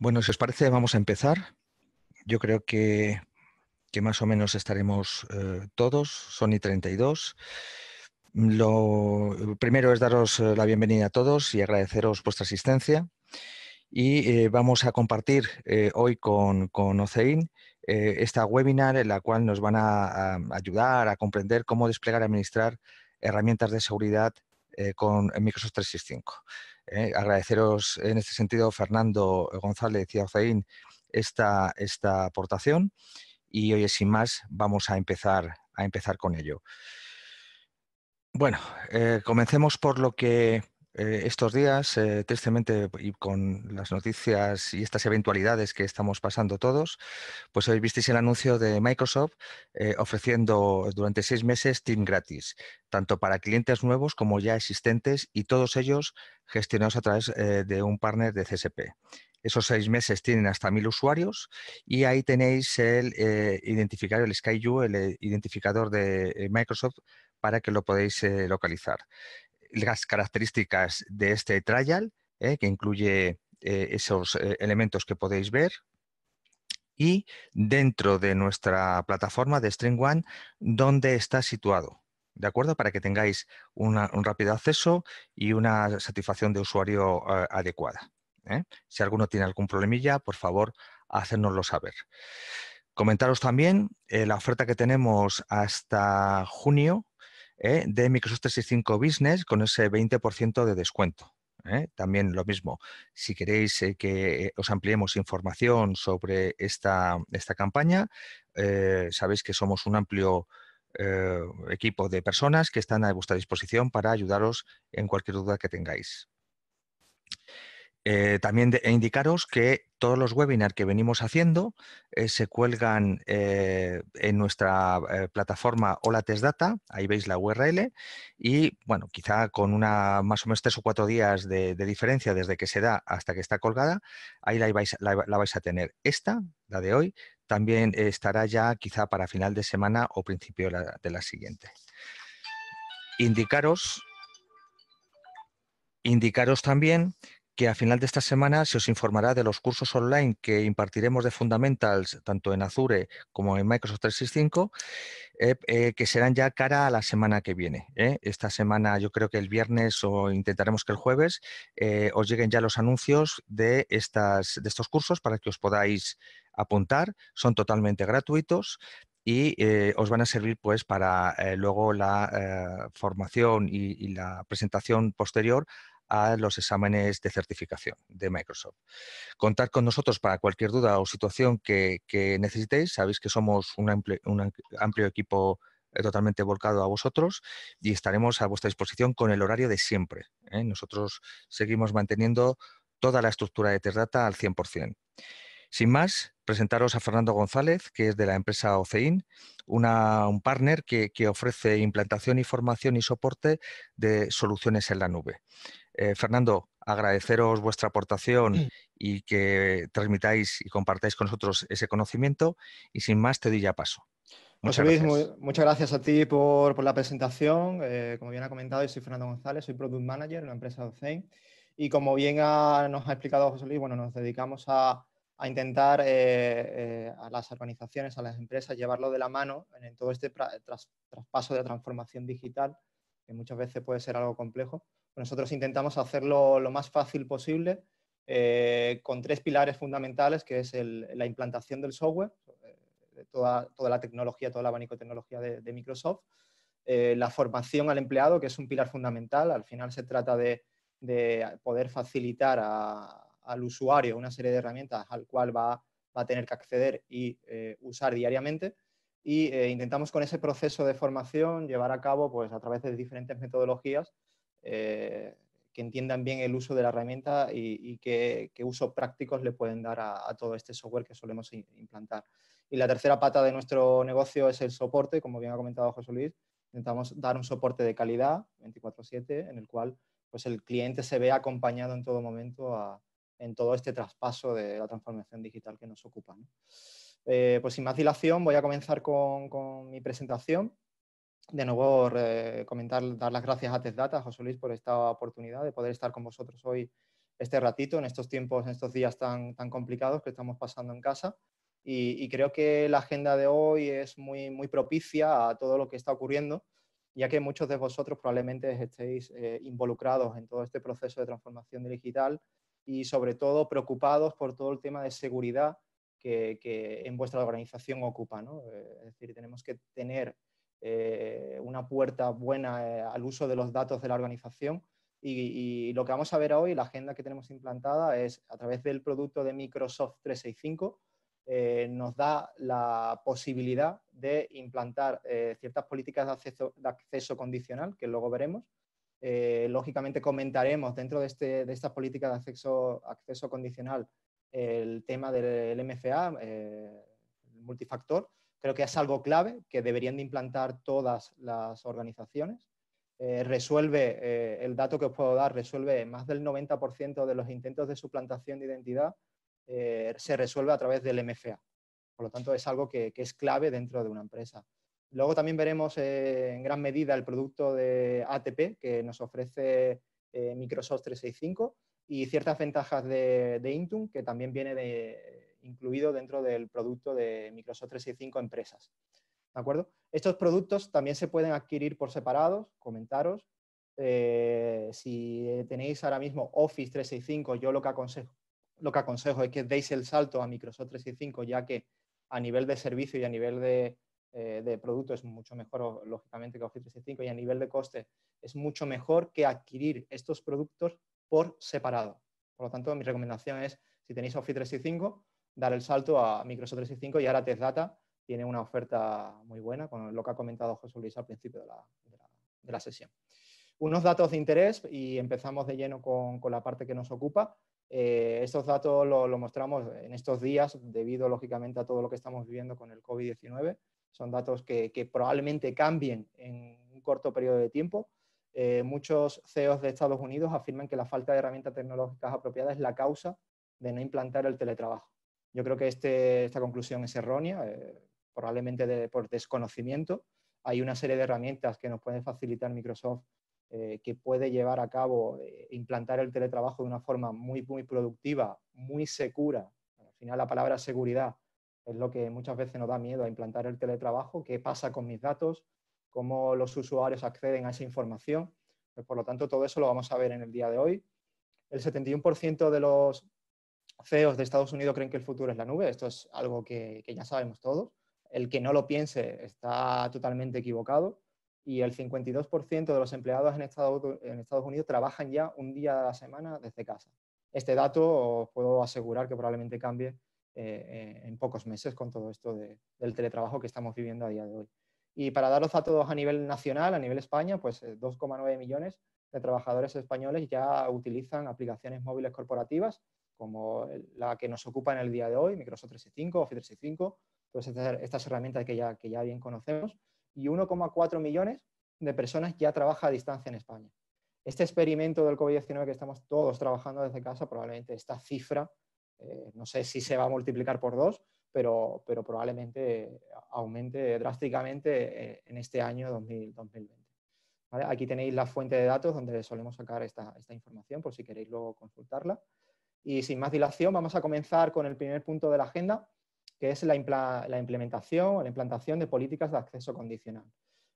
Bueno, si os parece, vamos a empezar. Yo creo que, más o menos estaremos eh, todos, son y 32. Lo primero es daros eh, la bienvenida a todos y agradeceros vuestra asistencia. Y eh, vamos a compartir hoy con, con OCEIN esta webinar en la cual nos van a, a, ayudar a comprender cómo desplegar y administrar herramientas de seguridad con Microsoft 365. Eh, agradeceros en este sentido, Fernando González y esta, esta aportación y hoy sin más, vamos a empezar, a empezar con ello. Bueno, eh, comencemos por lo que eh, estos días, eh, tristemente, y con las noticias y estas eventualidades que estamos pasando todos, pues hoy visteis el anuncio de Microsoft eh, ofreciendo durante seis meses Team gratis, tanto para clientes nuevos como ya existentes y todos ellos gestionados a través de un partner de CSP. Esos seis meses tienen hasta mil usuarios y ahí tenéis el identificador, el SkyU, el identificador de Microsoft para que lo podáis localizar las características de este trial, eh, que incluye eh, esos eh, elementos que podéis ver. Y dentro de nuestra plataforma de String One, dónde está situado. ¿de acuerdo? Para que tengáis un rápido acceso y una satisfacción de usuario adecuada. Si alguno tiene algún problemilla, por favor, hacérnoslo saber. Comentaros también la oferta que tenemos hasta junio ¿eh? de Microsoft 365 Business con ese 20% de descuento. ¿eh? También lo mismo, si queréis eh, que os ampliemos información sobre esta, esta campaña, sabéis que somos un amplio equipo de personas que están a vuestra disposición para ayudaros en cualquier duda que tengáis. Eh, también e indicaros que todos los webinars que venimos haciendo eh, se cuelgan eh, en nuestra plataforma Hola Test Data, ahí veis la URL, y bueno, quizá con una más o menos tres o cuatro días de, diferencia desde que se da hasta que está colgada, ahí la vais, a tener. Esta, la de hoy, también estará ya quizá para final de semana o principio de la, de la siguiente. Indicaros, indicaros también que a final de esta semana se os informará de los cursos online que impartiremos de Fundamentals tanto en Azure como en Microsoft 365, eh, eh, que serán ya cara a la semana que viene. Eh. Esta semana, yo creo que el viernes o intentaremos que el jueves os lleguen ya los anuncios de, estas, de estos cursos para que os podáis apuntar. Son totalmente gratuitos y os van a servir pues para luego la formación y, la presentación posterior a los exámenes de certificación de Microsoft. Contad con nosotros para cualquier duda o situación que, necesitéis. Sabéis que somos un amplio, equipo eh, totalmente volcado a vosotros y estaremos a vuestra disposición con el horario de siempre. ¿eh? Nosotros seguimos manteniendo toda la estructura de terrata al 100%. Sin más, presentaros a Fernando González, que es de la empresa OCEIN, un partner que, que, ofrece implantación y formación y soporte de soluciones en la nube. Eh, Fernando, agradeceros vuestra aportación mm. y que transmitáis y compartáis con nosotros ese conocimiento. Y sin más, te doy ya paso. Pues muchas gracias. muchas gracias a ti por, la presentación. Eh, como bien ha comentado, yo soy Fernando González, soy Product Manager en la empresa Docein. Y como bien nos ha explicado José Luis, bueno, nos dedicamos a, intentar eh, a las organizaciones, a las empresas, llevarlo de la mano en, todo este traspaso de transformación digital, que muchas veces puede ser algo complejo. Nosotros intentamos hacerlo lo más fácil posible eh, con tres pilares fundamentales, que es la implantación del software, eh, toda, la tecnología, todo el abanico de tecnología de, Microsoft, eh, la formación al empleado, que es un pilar fundamental. Al final se trata de, poder facilitar al usuario una serie de herramientas al cual va, va a tener que acceder y usar diariamente y intentamos con ese proceso de formación llevar a cabo pues, a través de diferentes metodologías eh, que entiendan bien el uso de la herramienta y, qué, usos prácticos le pueden dar a, todo este software que solemos implantar. Y la tercera pata de nuestro negocio es el soporte, como bien ha comentado José Luis, intentamos dar un soporte de calidad 24/7 en el cual pues, el cliente se ve acompañado en todo momento en todo este traspaso de la transformación digital que nos ocupa. Eh, pues sin más dilación voy a comenzar con mi presentación de nuevo eh, comentar, dar las gracias a Tesdata a José Luis, por esta oportunidad de poder estar con vosotros hoy este ratito, en estos tiempos, en estos días tan, tan complicados que estamos pasando en casa. Y, creo que la agenda de hoy es muy, muy propicia a todo lo que está ocurriendo, ya que muchos de vosotros probablemente estéis eh, involucrados en todo este proceso de transformación digital y sobre todo preocupados por todo el tema de seguridad que, en vuestra organización ocupa. ¿no? Eh, es decir, tenemos que tener eh, una puerta buena eh, al uso de los datos de la organización. Y, lo que vamos a ver hoy, la agenda que tenemos implantada es a través del producto de Microsoft 365, eh, nos da la posibilidad de implantar ciertas políticas de acceso, de acceso, condicional, que luego veremos. lógicamente comentaremos dentro de, este, de, estas políticas de acceso, acceso condicional el tema del MFA, el multifactor, Creo que es algo clave que deberían de implantar todas las organizaciones. Eh, resuelve, eh, el dato que os puedo dar, resuelve más del 90% de los intentos de suplantación de identidad, eh, se resuelve a través del MFA. Por lo tanto, es algo que, que es clave dentro de una empresa. Luego también veremos en gran medida el producto de ATP que nos ofrece Microsoft 365 y ciertas ventajas de, de Intune que también viene de, incluido dentro del producto de Microsoft 365 Empresas. ¿De acuerdo? Estos productos también se pueden adquirir por separados, comentaros. Eh, si tenéis ahora mismo Office 365, yo lo que, aconsejo, lo que aconsejo es que deis el salto a Microsoft 365, ya que a nivel de servicio y a nivel de, eh, de producto es mucho mejor, lógicamente, que Office 365 y a nivel de coste es mucho mejor que adquirir estos productos por separado. Por lo tanto, mi recomendación es, si tenéis Office 365, dar el salto a Microsoft 365 y ahora Test Data tiene una oferta muy buena, con lo que ha comentado José Luis al principio de la, sesión. Unos datos de interés y empezamos de lleno con, la parte que nos ocupa. Eh, estos datos los lo mostramos en estos días debido, lógicamente, a todo lo que estamos viviendo con el COVID-19. Son datos que, probablemente cambien en un corto periodo de tiempo. Eh, muchos CEOs de Estados Unidos afirman que la falta de herramientas tecnológicas apropiadas es la causa de no implantar el teletrabajo. Yo creo que este, esta conclusión es errónea, eh, probablemente por desconocimiento. Hay una serie de herramientas que nos puede facilitar Microsoft eh, que puede llevar a cabo, eh, implantar el teletrabajo de una forma muy, muy productiva, muy segura. Al final la palabra seguridad es lo que muchas veces nos da miedo a implantar el teletrabajo. ¿Qué pasa con mis datos? ¿Cómo los usuarios acceden a esa información? Pues, por lo tanto, todo eso lo vamos a ver en el día de hoy. El 71% de los CEOs de Estados Unidos creen que el futuro es la nube, esto es algo que, ya sabemos todos. El que no lo piense está totalmente equivocado y el 52% de los empleados en Estados, Unidos trabajan ya un día a la semana desde casa. Este dato os puedo asegurar que probablemente cambie eh, en pocos meses con todo esto del teletrabajo que estamos viviendo a día de hoy. Y para daros a todos a nivel nacional, a nivel España, pues 2,9 eh, millones de trabajadores españoles ya utilizan aplicaciones móviles corporativas como la que nos ocupa en el día de hoy, Microsoft 365, Office 365, todas estas, herramientas que ya, bien conocemos, y 1,4 millones de personas ya trabaja a distancia en España. Este experimento del COVID-19 que estamos todos trabajando desde casa, probablemente esta cifra, eh, no sé si se va a multiplicar por dos, pero, pero probablemente aumente drásticamente eh, en este año 2020. Aquí tenéis la fuente de datos donde solemos sacar esta, esta información por si queréis luego consultarla. Y sin más dilación, vamos a comenzar con el primer punto de la agenda, que es la, implementación la implementación, la implantación de políticas de acceso condicional.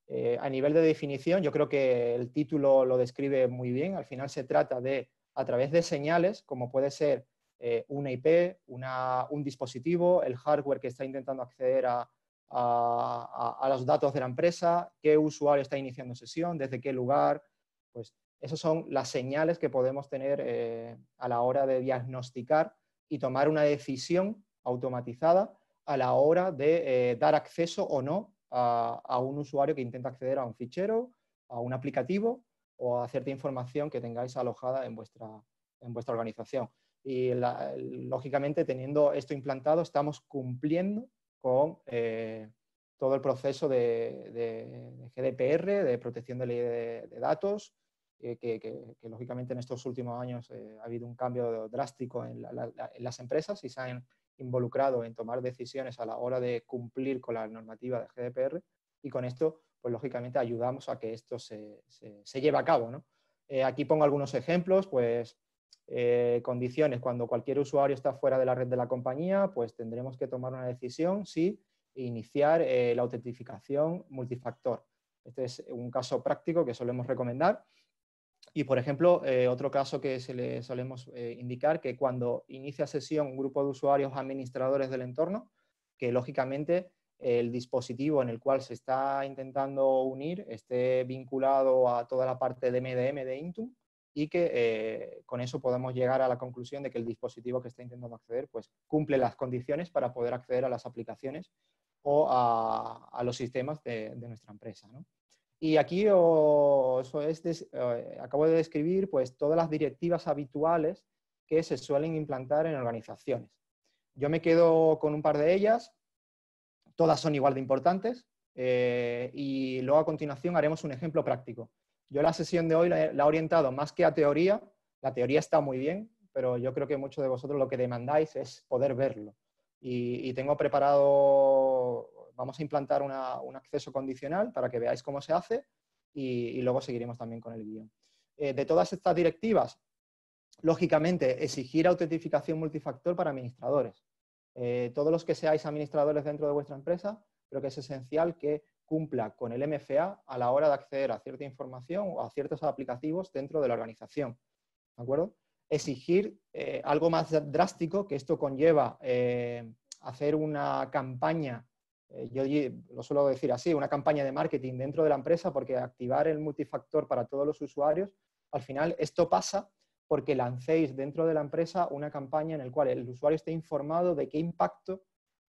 Eh, a nivel de definición, yo creo que el título lo describe muy bien. Al final se trata de, a través de señales, como puede ser eh, una IP, un dispositivo, el hardware que está intentando acceder a, los datos de la empresa, qué usuario está iniciando sesión, desde qué lugar, pues esas son las señales que podemos tener eh, a la hora de diagnosticar y tomar una decisión automatizada a la hora de eh, dar acceso o no a, un usuario que intenta acceder a un fichero, a un aplicativo o a cierta información que tengáis alojada en vuestra, organización. Y lógicamente, teniendo esto implantado, estamos cumpliendo con eh, todo el proceso de, GDPR, de protección de, de datos, eh, que, lógicamente en estos últimos años eh, ha habido un cambio drástico en, las empresas y se han involucrado en tomar decisiones a la hora de cumplir con la normativa de GDPR y con esto, pues lógicamente ayudamos a que esto se, se, lleve a cabo. ¿no? Eh, aquí pongo algunos ejemplos, pues condiciones, cuando cualquier usuario está fuera de la red de la compañía, pues tendremos que tomar una decisión si e iniciar la autentificación multifactor. Este es un caso práctico que solemos recomendar. Y, por ejemplo, eh, otro caso que se le solemos eh, indicar, que cuando inicia sesión un grupo de usuarios administradores del entorno, que lógicamente el dispositivo en el cual se está intentando unir esté vinculado a toda la parte de MDM de Intum y que eh, con eso podamos llegar a la conclusión de que el dispositivo que está intentando acceder pues, cumple las condiciones para poder acceder a las aplicaciones o a, los sistemas de, de nuestra empresa. ¿no? Y aquí os, eh, acabo de describir pues, todas las directivas habituales que se suelen implantar en organizaciones. Yo me quedo con un par de ellas, todas son igual de importantes, eh, y luego a continuación haremos un ejemplo práctico. Yo la sesión de hoy la, he orientado más que a teoría, la teoría está muy bien, pero yo creo que muchos de vosotros lo que demandáis es poder verlo. y tengo preparado Vamos a implantar un acceso condicional para que veáis cómo se hace y, luego seguiremos también con el guión. Eh, de todas estas directivas, lógicamente, exigir autentificación multifactor para administradores. Eh, todos los que seáis administradores dentro de vuestra empresa, creo que es esencial que cumpla con el MFA a la hora de acceder a cierta información o a ciertos aplicativos dentro de la organización. ¿De acuerdo? Exigir eh, algo más drástico, que esto conlleva hacer una campaña eh, yo lo suelo decir así, una campaña de marketing dentro de la empresa, porque activar el multifactor para todos los usuarios, al final esto pasa porque lancéis dentro de la empresa una campaña en la cual el usuario esté informado de qué impacto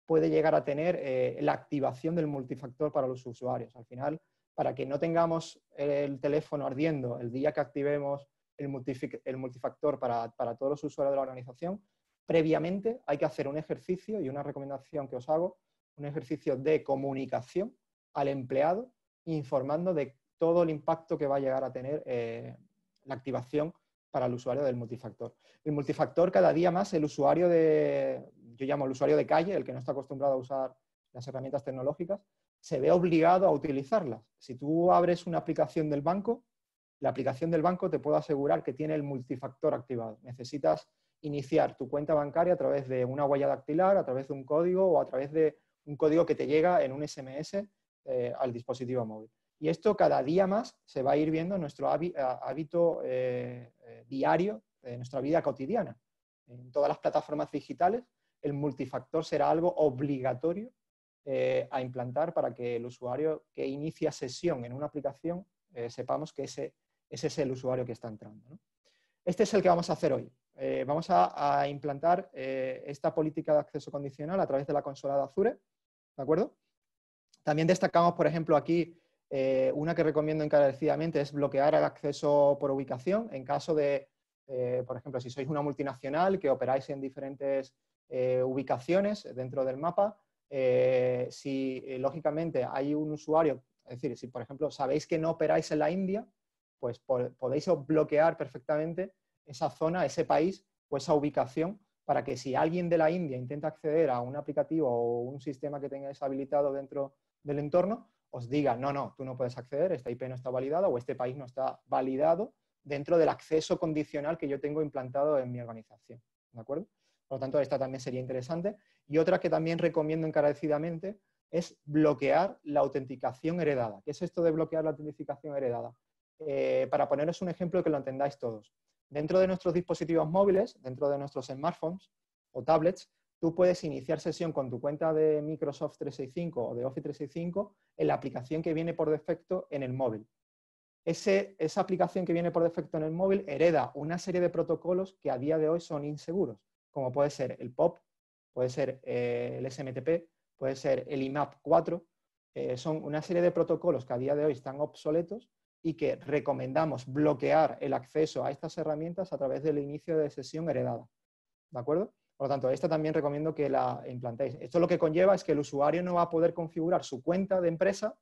puede llegar a tener eh, la activación del multifactor para los usuarios. Al final, para que no tengamos el teléfono ardiendo el día que activemos el, multifactor para todos los usuarios de la organización, previamente hay que hacer un ejercicio y una recomendación que os hago, un ejercicio de comunicación al empleado, informando de todo el impacto que va a llegar a tener eh, la activación para el usuario del multifactor. El multifactor cada día más, el usuario de, yo llamo el usuario de calle, el que no está acostumbrado a usar las herramientas tecnológicas, se ve obligado a utilizarlas. Si tú abres una aplicación del banco, la aplicación del banco te puede asegurar que tiene el multifactor activado. Necesitas iniciar tu cuenta bancaria a través de una huella dactilar, a través de un código o a través de un código que te llega en un SMS eh, al dispositivo móvil. Y esto cada día más se va a ir viendo en nuestro hábito eh, eh, diario, de nuestra vida cotidiana. En todas las plataformas digitales, el multifactor será algo obligatorio a implantar para que el usuario que inicia sesión en una aplicación sepamos que ese, ese, es el usuario que está entrando. Este es el que vamos a hacer hoy. vamos a implantar esta política de acceso condicional a través de la consola de Azure ¿De acuerdo? También destacamos, por ejemplo, aquí eh, una que recomiendo encarecidamente es bloquear el acceso por ubicación en caso de, eh, por ejemplo, si sois una multinacional que operáis en diferentes eh, ubicaciones dentro del mapa, si lógicamente hay un usuario, es decir, si por ejemplo sabéis que no operáis en la India, pues podéis bloquear perfectamente esa zona, ese país o esa ubicación para que si alguien de la India intenta acceder a un aplicativo o un sistema que tengáis habilitado dentro del entorno, os diga, no, no, tú no puedes acceder, esta IP no está validada o este país no está validado dentro del acceso condicional que yo tengo implantado en mi organización. Por lo tanto, esta también sería interesante. Y otra que también recomiendo encarecidamente es bloquear la autenticación heredada. ¿Qué es esto de bloquear la autenticación heredada? Eh, para poneros un ejemplo que lo entendáis todos. Dentro de nuestros dispositivos móviles, dentro de nuestros smartphones o tablets, tú puedes iniciar sesión con tu cuenta de Microsoft 365 o de Office 365 en la aplicación que viene por defecto en el móvil. esa aplicación que viene por defecto en el móvil hereda una serie de protocolos que a día de hoy son inseguros, como puede ser el POP, eh, puede ser el SMTP, puede ser el eh, IMAP 4. son una serie de protocolos que a día de hoy están obsoletos y que recomendamos bloquear el acceso a estas herramientas a través del inicio de sesión heredada. ¿De acuerdo? Por lo tanto, esta también recomiendo que la implantéis. Esto lo que conlleva es que el usuario no va a poder configurar su cuenta de empresa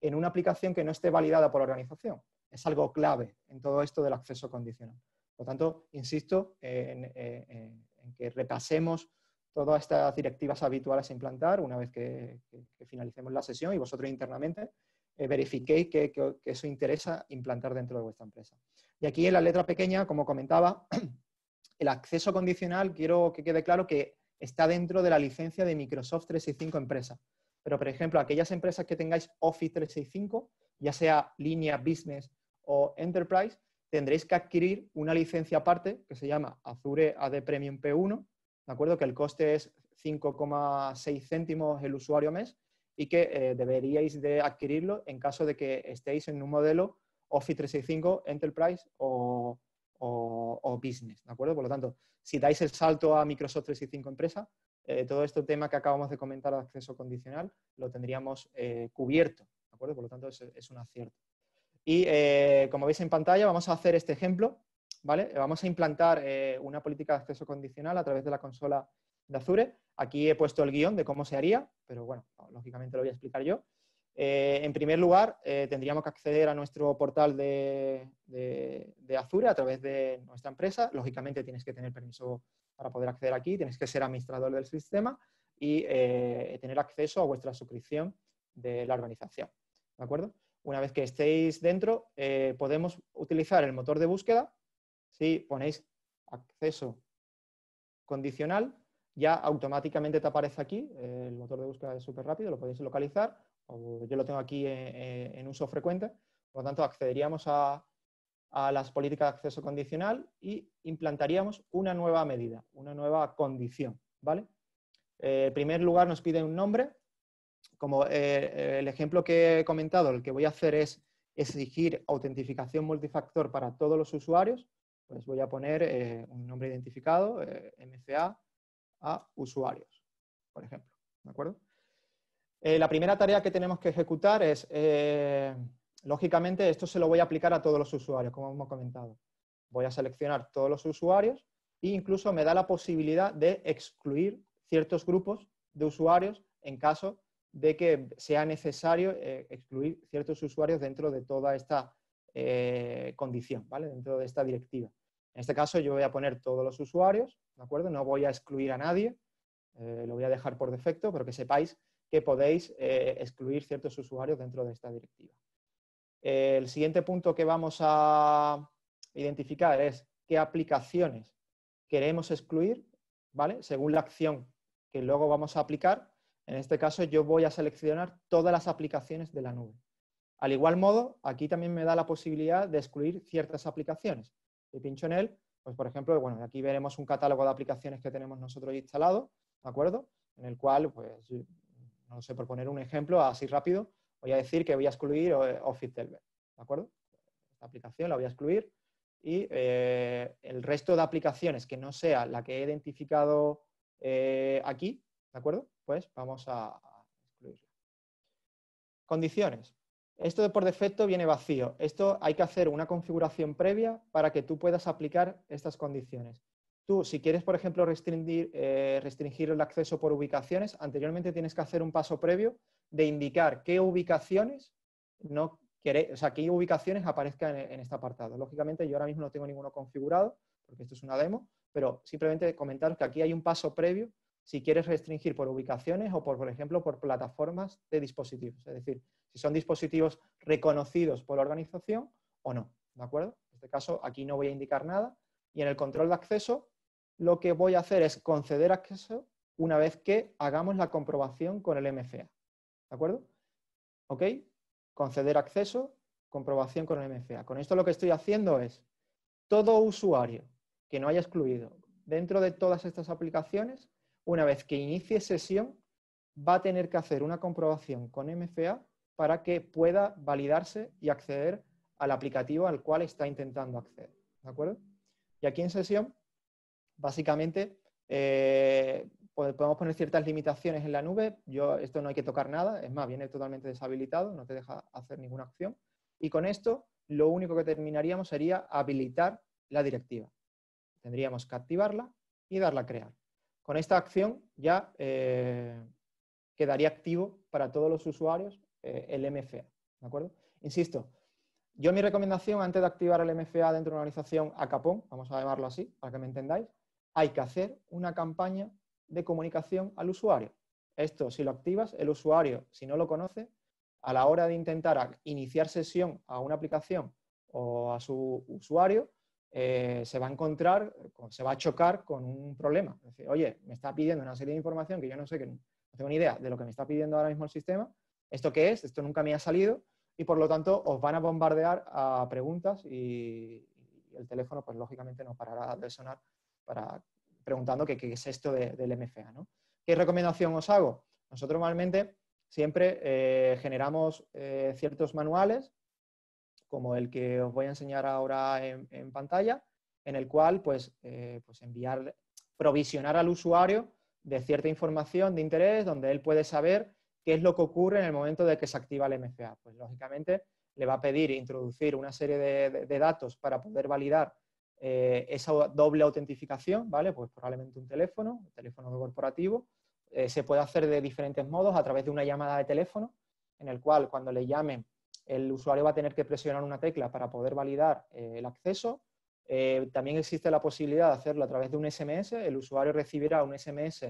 en una aplicación que no esté validada por la organización. Es algo clave en todo esto del acceso condicional. Por lo tanto, insisto eh, eh, eh, en, que repasemos todas estas directivas habituales a implantar una vez que finalicemos la sesión y vosotros internamente eh, verifiquéis que, que, eso interesa implantar dentro de vuestra empresa. Y aquí en la letra pequeña, como comentaba, el acceso condicional, quiero que quede claro que está dentro de la licencia de Microsoft 365 Empresa. Pero, por ejemplo, aquellas empresas que tengáis Office 365, ya sea línea Business o Enterprise, tendréis que adquirir una licencia aparte que se llama Azure AD Premium P1, ¿de acuerdo? Que el coste es 5,6 céntimos el usuario mes y que eh, deberíais de adquirirlo en caso de que estéis en un modelo Office 365 Enterprise o, Business, ¿de acuerdo? Por lo tanto, si dais el salto a Microsoft 365 Empresa, eh, todo este tema que acabamos de comentar de acceso condicional lo tendríamos eh, cubierto, ¿de acuerdo? Por lo tanto, es, es un acierto. Y como veis en pantalla, vamos a hacer este ejemplo, ¿vale? Vamos a implantar una política de acceso condicional a través de la consola de Azure. Aquí he puesto el guión de cómo se haría, pero bueno, lógicamente lo voy a explicar yo. Eh, en primer lugar, eh, tendríamos que acceder a nuestro portal de, Azure a través de nuestra empresa. Lógicamente tienes que tener permiso para poder acceder aquí, tienes que ser administrador del sistema y eh, tener acceso a vuestra suscripción de la organización. ¿De acuerdo? Una vez que estéis dentro, podemos utilizar el motor de búsqueda. Si ponéis acceso condicional, ya automáticamente te aparece aquí, eh, el motor de búsqueda es súper rápido, lo podéis localizar, o yo lo tengo aquí eh, eh, en, uso frecuente, por lo tanto accederíamos a, las políticas de acceso condicional y implantaríamos una nueva medida, una nueva condición, ¿vale? en primer lugar nos pide un nombre, como el ejemplo que he comentado, el que voy a hacer es exigir autentificación multifactor para todos los usuarios, pues voy a poner un nombre identificado, MCA, a usuarios, por ejemplo. acuerdo? Eh, la primera tarea que tenemos que ejecutar es, eh, lógicamente, esto se lo voy a aplicar a todos los usuarios, como hemos comentado. Voy a seleccionar todos los usuarios e incluso me da la posibilidad de excluir ciertos grupos de usuarios en caso de que sea necesario eh, excluir ciertos usuarios dentro de toda esta condición, ¿vale? dentro de esta directiva. En este caso yo voy a poner todos los usuarios acuerdo? No voy a excluir a nadie, eh, lo voy a dejar por defecto, pero que sepáis que podéis eh, excluir ciertos usuarios dentro de esta directiva. El siguiente punto que vamos a identificar es qué aplicaciones queremos excluir, ¿vale? Según la acción que luego vamos a aplicar. En este caso yo voy a seleccionar todas las aplicaciones de la nube. Al igual modo, aquí también me da la posibilidad de excluir ciertas aplicaciones. Y pincho en él, pues, por ejemplo, bueno, aquí veremos un catálogo de aplicaciones que tenemos nosotros instalado, ¿de acuerdo? En el cual, pues, no sé, por poner un ejemplo así rápido, voy a decir que voy a excluir eh, Office Delver, ¿de acuerdo? Esta aplicación la voy a excluir y eh, el resto de aplicaciones que no sea la que he identificado eh, aquí, ¿de acuerdo? Pues vamos a excluirla. Condiciones. Esto por defecto viene vacío. Esto hay que hacer una configuración previa para que tú puedas aplicar estas condiciones. Tú, si quieres, por ejemplo, restringir, eh, el acceso por ubicaciones, anteriormente tienes que hacer un paso previo de indicar qué ubicaciones no quiere, o sea, qué ubicaciones aparezcan en, en este apartado. Lógicamente, yo ahora mismo no tengo ninguno configurado, porque esto es una demo, pero simplemente comentaros que aquí hay un paso previo si quieres restringir por ubicaciones o, por, por ejemplo, por plataformas de dispositivos. Es decir, si son dispositivos reconocidos por la organización o no. ¿De acuerdo? En este caso, aquí no voy a indicar nada. Y en el control de acceso, lo que voy a hacer es conceder acceso una vez que hagamos la comprobación con el MFA. ¿De acuerdo? ¿Ok? Conceder acceso, comprobación con el MFA. Con esto lo que estoy haciendo es todo usuario que no haya excluido dentro de todas estas aplicaciones, una vez que inicie sesión, va a tener que hacer una comprobación con MFA para que pueda validarse y acceder al aplicativo al cual está intentando acceder. ¿De acuerdo? Y aquí en sesión, básicamente, eh, pues, podemos poner ciertas limitaciones en la nube. Yo, esto no hay que tocar nada, es más, viene totalmente deshabilitado, no te deja hacer ninguna acción. Y con esto, lo único que terminaríamos sería habilitar la directiva. Tendríamos que activarla y darla a crear. Con esta acción ya eh, quedaría activo para todos los usuarios eh, el MFA. ¿De acuerdo? Insisto, yo mi recomendación antes de activar el MFA dentro de una organización a capón, vamos a llamarlo así, para que me entendáis, hay que hacer una campaña de comunicación al usuario. Esto, si lo activas, el usuario, si no lo conoce, a la hora de intentar iniciar sesión a una aplicación o a su usuario, eh, se va a encontrar, se va a chocar con un problema. Es decir, oye, me está pidiendo una serie de información que yo no sé, que no tengo ni idea de lo que me está pidiendo ahora mismo el sistema, ¿esto qué es? Esto nunca me ha salido y por lo tanto os van a bombardear a preguntas y, el teléfono pues lógicamente no parará de sonar para, preguntando qué, es esto del MFA. ¿no? ¿Qué recomendación os hago? Nosotros normalmente siempre eh, generamos eh, ciertos manuales como el que os voy a enseñar ahora en, pantalla, en el cual pues, eh, pues enviar, provisionar al usuario de cierta información de interés donde él puede saber ¿qué es lo que ocurre en el momento de que se activa el MFA? Pues lógicamente le va a pedir introducir una serie de, datos para poder validar eh, esa doble autentificación, ¿vale? Pues probablemente un teléfono, un teléfono corporativo. Eh, se puede hacer de diferentes modos a través de una llamada de teléfono, en el cual cuando le llamen el usuario va a tener que presionar una tecla para poder validar eh, el acceso. también existe la posibilidad de hacerlo a través de un SMS. El usuario recibirá un SMS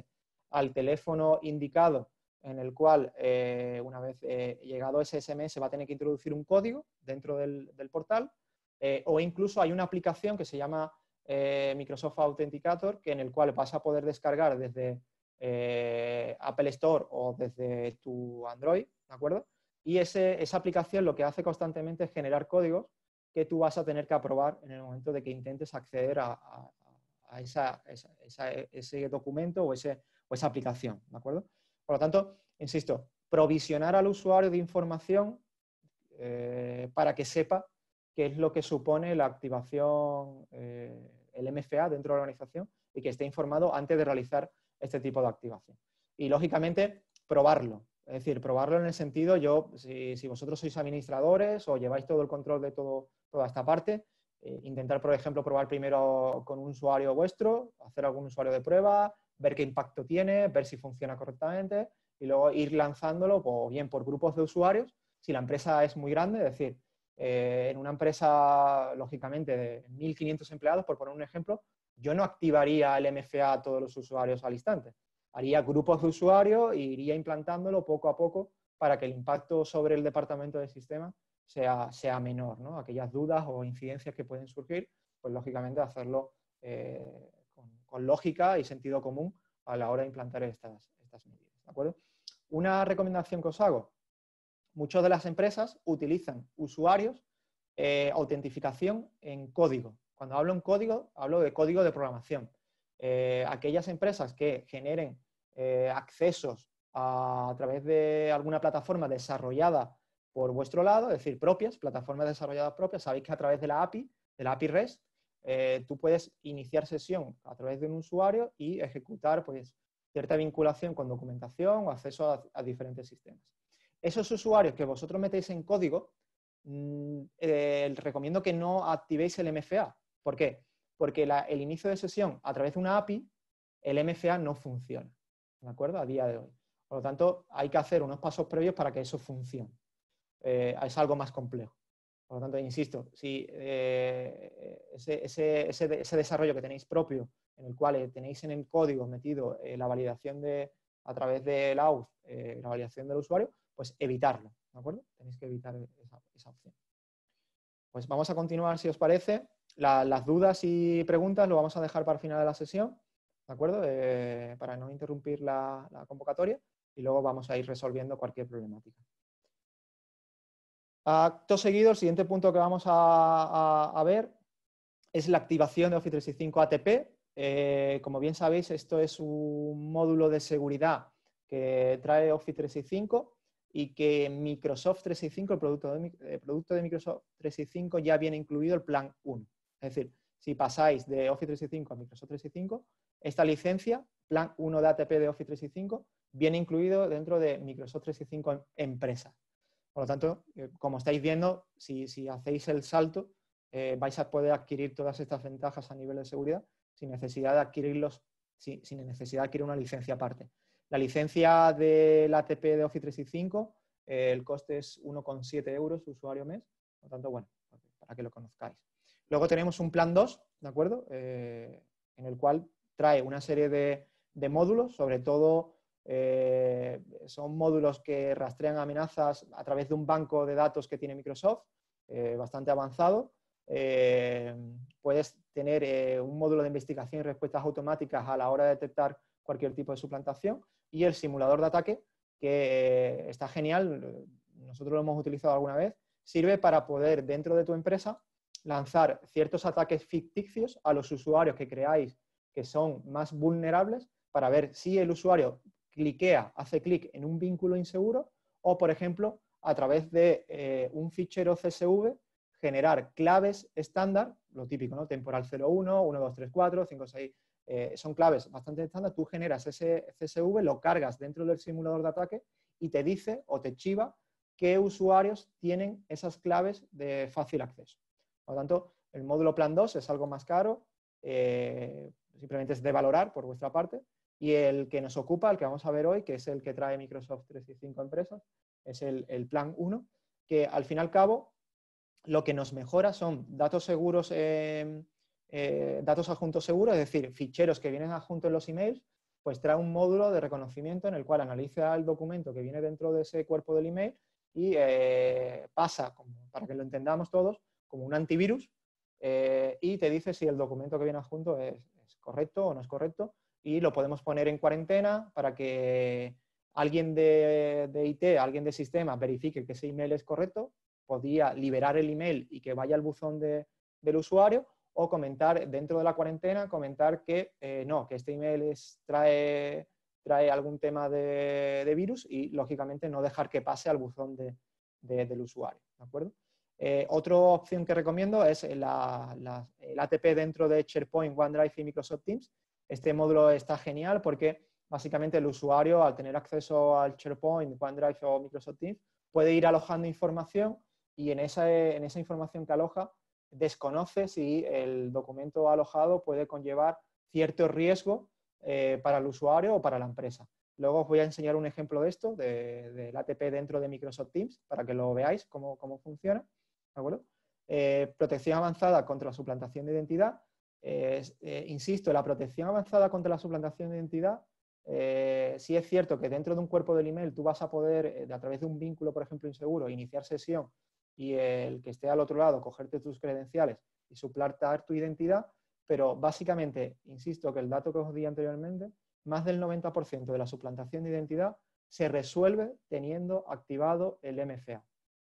al teléfono indicado en el cual eh, una vez eh, llegado ese SMS se va a tener que introducir un código dentro del, portal eh, o incluso hay una aplicación que se llama Microsoft Authenticator que en el cual vas a poder descargar desde Apple Store o desde tu Android, ¿de acuerdo? Y esa aplicación lo que hace constantemente es generar códigos que tú vas a tener que aprobar en el momento de que intentes acceder a, ese documento o, o esa aplicación, ¿de acuerdo? Por lo tanto, insisto, provisionar al usuario de información eh, para que sepa qué es lo que supone la activación, eh, el MFA dentro de la organización y que esté informado antes de realizar este tipo de activación. Y lógicamente, probarlo. Es decir, probarlo en el sentido, yo, si, vosotros sois administradores o lleváis todo el control de todo, toda esta parte, eh, intentar, por ejemplo, probar primero con un usuario vuestro, hacer algún usuario de prueba, ver qué impacto tiene, ver si funciona correctamente y luego ir lanzándolo pues, o bien por grupos de usuarios. Si la empresa es muy grande, es decir, eh, en una empresa, lógicamente, de 1.500 empleados, por poner un ejemplo, yo no activaría el MFA a todos los usuarios al instante. Haría grupos de usuarios e iría implantándolo poco a poco para que el impacto sobre el departamento de sistema sea, sea menor. ¿no? Aquellas dudas o incidencias que pueden surgir, pues lógicamente hacerlo eh, con lógica y sentido común a la hora de implantar estas, medidas. ¿de acuerdo? Una recomendación que os hago. Muchas de las empresas utilizan usuarios, eh, autentificación en código. Cuando hablo en código, hablo de código de programación. Eh, aquellas empresas que generen eh, accesos a, través de alguna plataforma desarrollada por vuestro lado, es decir, propias, plataformas desarrolladas propias, sabéis que a través de la API, de la API REST, eh, tú puedes iniciar sesión a través de un usuario y ejecutar pues, cierta vinculación con documentación o acceso a, diferentes sistemas. Esos usuarios que vosotros metéis en código, mm, eh, recomiendo que no activéis el MFA. ¿Por qué? Porque el inicio de sesión a través de una API, el MFA no funciona, ¿de acuerdo? A día de hoy. Por lo tanto, hay que hacer unos pasos previos para que eso funcione. Eh, es algo más complejo. Por lo tanto, insisto, si eh, ese, desarrollo que tenéis propio, en el cual eh, tenéis en el código metido eh, la validación de, a través del AUF, la validación del usuario, pues evitarlo, ¿de acuerdo? Tenéis que evitar esa, opción. Pues vamos a continuar, si os parece. las dudas y preguntas lo vamos a dejar para el final de la sesión, ¿de acuerdo? para no interrumpir la convocatoria y luego vamos a ir resolviendo cualquier problemática. Acto seguido, el siguiente punto que vamos a, ver es la activación de Office 365 ATP. Eh, como bien sabéis, esto es un módulo de seguridad que trae Office 365 y que Microsoft 365, el producto de, producto de Microsoft 365, ya viene incluido el plan 1. Es decir, si pasáis de Office 365 a Microsoft 365, esta licencia, plan 1 de ATP de Office 365, viene incluido dentro de Microsoft 365 Empresa. Por lo tanto, eh, como estáis viendo, si, hacéis el salto, eh, vais a poder adquirir todas estas ventajas a nivel de seguridad sin necesidad de adquirirlos, sin, necesidad de adquirir una licencia aparte. La licencia del ATP de Office 365, eh, el coste es 1,7 euros usuario mes, por lo tanto, bueno, para que lo conozcáis. Luego tenemos un plan 2, ¿de acuerdo? en el cual trae una serie de módulos, sobre todo eh, son módulos que rastrean amenazas a través de un banco de datos que tiene Microsoft, eh, bastante avanzado. Eh, puedes tener un módulo de investigación y respuestas automáticas a la hora de detectar cualquier tipo de suplantación y el simulador de ataque, que está genial, nosotros lo hemos utilizado alguna vez, sirve para poder dentro de tu empresa lanzar ciertos ataques ficticios a los usuarios que creáis que son más vulnerables para ver si el usuario cliquea, hace clic en un vínculo inseguro o, por ejemplo, a través de eh, un fichero CSV generar claves estándar, lo típico, ¿no? Temporal 01, 1, 2, 3, 4, 5, 6, son claves bastante estándar. Tú generas ese CSV, lo cargas dentro del simulador de ataque y te dice o te chiva qué usuarios tienen esas claves de fácil acceso. Por lo tanto, el módulo Plan 2 es algo más caro, eh, simplemente es de valorar por vuestra parte, y el que nos ocupa, el que vamos a ver hoy, que es el que trae Microsoft y 5 Empresas, es el, plan 1, que al fin y al cabo lo que nos mejora son datos seguros, em, eh, datos adjuntos seguros, es decir, ficheros que vienen adjuntos en los emails, pues trae un módulo de reconocimiento en el cual analiza el documento que viene dentro de ese cuerpo del email y eh, pasa, para que lo entendamos todos, como un antivirus eh, y te dice si el documento que viene adjunto es correcto o no es correcto y lo podemos poner en cuarentena para que alguien de, IT, alguien de sistema, verifique que ese email es correcto, podía liberar el email y que vaya al buzón del usuario o comentar dentro de la cuarentena, comentar que eh, no, que este email es, trae, trae algún tema de, virus y lógicamente no dejar que pase al buzón del usuario. ¿de acuerdo? Eh, otra opción que recomiendo es la, el ATP dentro de SharePoint, OneDrive y Microsoft Teams, este módulo está genial porque básicamente el usuario, al tener acceso al SharePoint, OneDrive o Microsoft Teams, puede ir alojando información y en esa, información que aloja desconoce si el documento alojado puede conllevar cierto riesgo eh, para el usuario o para la empresa. Luego os voy a enseñar un ejemplo de esto, del ATP dentro de Microsoft Teams, para que lo veáis cómo, funciona. Eh, protección avanzada contra la suplantación de identidad eh, insisto, la protección avanzada contra la suplantación de identidad, eh, sí es cierto que dentro de un cuerpo del email tú vas a poder, eh, a través de un vínculo, por ejemplo, inseguro, iniciar sesión y el que esté al otro lado cogerte tus credenciales y suplantar tu identidad, pero básicamente, insisto que el dato que os di anteriormente, más del 90% de la suplantación de identidad se resuelve teniendo activado el MFA.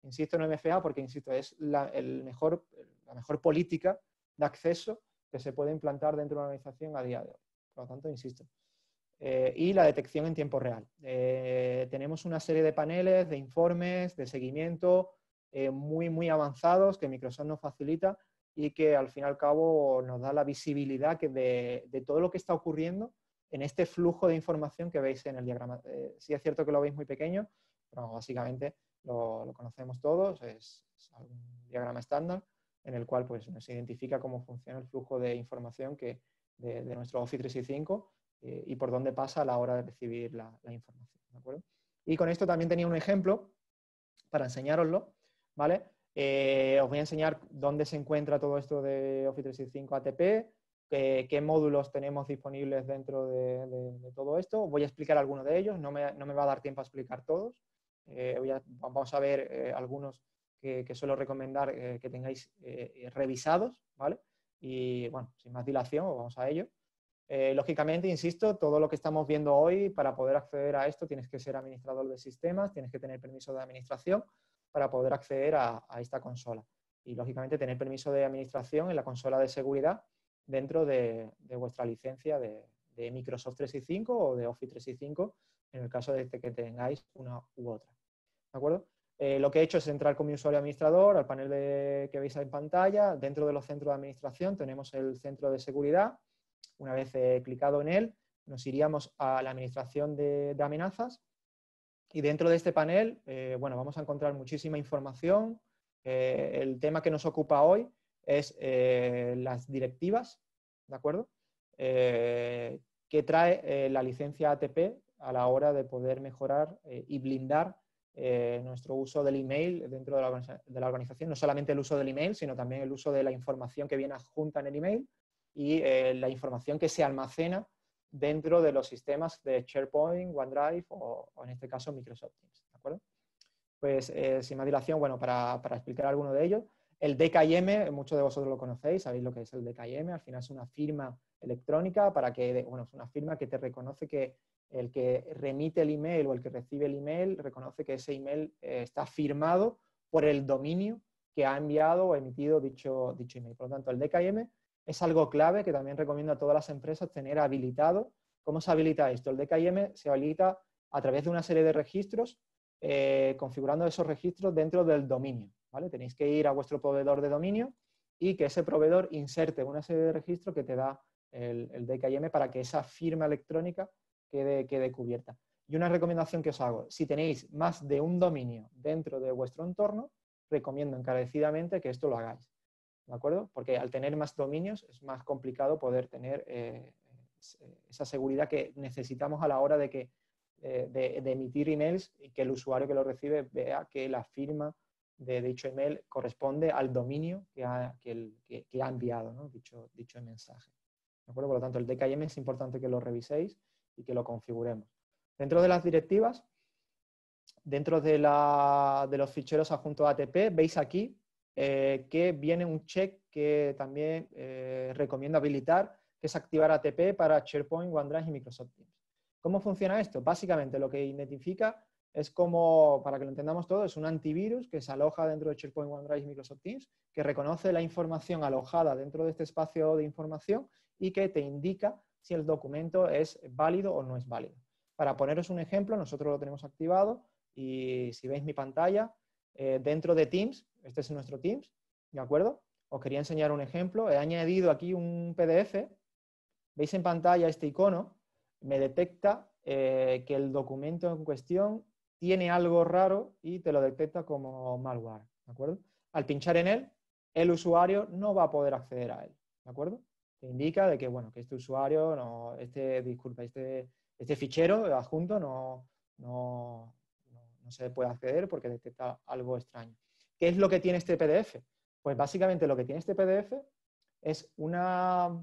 Insisto en el MFA porque, insisto, es mejor, la mejor política de acceso que se puede implantar dentro de una organización a día de hoy. Por lo tanto, insisto. Eh, y la detección en tiempo real. Eh, tenemos una serie de paneles, de informes, de seguimiento eh, muy, muy avanzados que Microsoft nos facilita y que al fin y al cabo nos da la visibilidad de, todo lo que está ocurriendo en este flujo de información que veis en el diagrama. sí es cierto que lo veis muy pequeño, pero básicamente lo, conocemos todos, es un diagrama estándar en el cual pues, nos identifica cómo funciona el flujo de información que, de, nuestro Office eh, 365 y por dónde pasa a la hora de recibir la, información. Y con esto también tenía un ejemplo para enseñároslo. ¿vale? Eh, os voy a enseñar dónde se encuentra todo esto de Office 365 ATP, qué módulos tenemos disponibles dentro de, todo esto. Voy a explicar algunos de ellos, no me, va a dar tiempo a explicar todos. Eh, vamos a ver algunos que, suelo recomendar eh, que tengáis eh, revisados, ¿vale? Y bueno, sin más dilación, pues vamos a ello. Eh, lógicamente, insisto, todo lo que estamos viendo hoy, para poder acceder a esto tienes que ser administrador de sistemas, tienes que tener permiso de administración para poder acceder a, esta consola. Y lógicamente tener permiso de administración en la consola de seguridad dentro de, vuestra licencia de, Microsoft 365 o de Office 365 en el caso de que tengáis una u otra. ¿De acuerdo? Eh, lo que he hecho es entrar como usuario administrador al panel que veis en pantalla. Dentro de los centros de administración tenemos el centro de seguridad. Una vez clicado en él, nos iríamos a la administración de, amenazas. Y dentro de este panel, eh, bueno, vamos a encontrar muchísima información. Eh, el tema que nos ocupa hoy es las directivas, ¿de acuerdo? que trae la licencia ATP a la hora de poder mejorar y blindar eh, nuestro uso del email dentro de la, organización, no solamente el uso del email, sino también el uso de la información que viene adjunta en el email y eh, la información que se almacena dentro de los sistemas de SharePoint, OneDrive o, en este caso Microsoft Teams. ¿de acuerdo? Pues eh, sin más dilación, bueno, para, para, explicar alguno de ellos, el DKIM, muchos de vosotros lo conocéis, sabéis lo que es el DKIM, al final es una firma electrónica para que, bueno, es una firma que te reconoce que el que remite el email o el que recibe el email reconoce que ese email eh, está firmado por el dominio que ha enviado o emitido dicho, dicho email. Por lo tanto, el DKIM es algo clave que también recomiendo a todas las empresas tener habilitado. ¿Cómo se habilita esto? El DKIM se habilita a través de una serie de registros, eh, configurando esos registros dentro del dominio. ¿vale? Tenéis que ir a vuestro proveedor de dominio y que ese proveedor inserte una serie de registros que te da el, el DKIM para que esa firma electrónica quede, cubierta. Y una recomendación que os hago, si tenéis más de un dominio dentro de vuestro entorno, recomiendo encarecidamente que esto lo hagáis. ¿De acuerdo? Porque al tener más dominios es más complicado poder tener eh, eh, esa seguridad que necesitamos a la hora de, que, eh, de, emitir emails y que el usuario que lo recibe vea que la firma de dicho email corresponde al dominio que ha, enviado dicho, dicho mensaje. ¿De acuerdo? Por lo tanto, el DKIM es importante que lo reviséis y que lo configuremos. Dentro de las directivas, dentro de, la, de los ficheros adjuntos ATP, veis aquí eh, que viene un check que también eh, recomiendo habilitar, que es activar ATP para SharePoint, OneDrive y Microsoft Teams. ¿Cómo funciona esto? Básicamente lo que identifica es como, para que lo entendamos todo, es un antivirus que se aloja dentro de SharePoint, OneDrive y Microsoft Teams, que reconoce la información alojada dentro de este espacio de información y que te indica si el documento es válido o no es válido. Para poneros un ejemplo, nosotros lo tenemos activado y si veis mi pantalla, eh, dentro de Teams, este es nuestro Teams, ¿de acuerdo? Os quería enseñar un ejemplo. He añadido aquí un PDF. Veis en pantalla este icono. Me detecta eh, que el documento en cuestión tiene algo raro y te lo detecta como malware, ¿de acuerdo? Al pinchar en él, el usuario no va a poder acceder a él, ¿de acuerdo? indica de que, bueno, que este usuario, no, este, disculpa, este, este fichero adjunto no, no, se puede acceder porque detecta algo extraño. ¿Qué es lo que tiene este PDF? Pues básicamente lo que tiene este PDF es una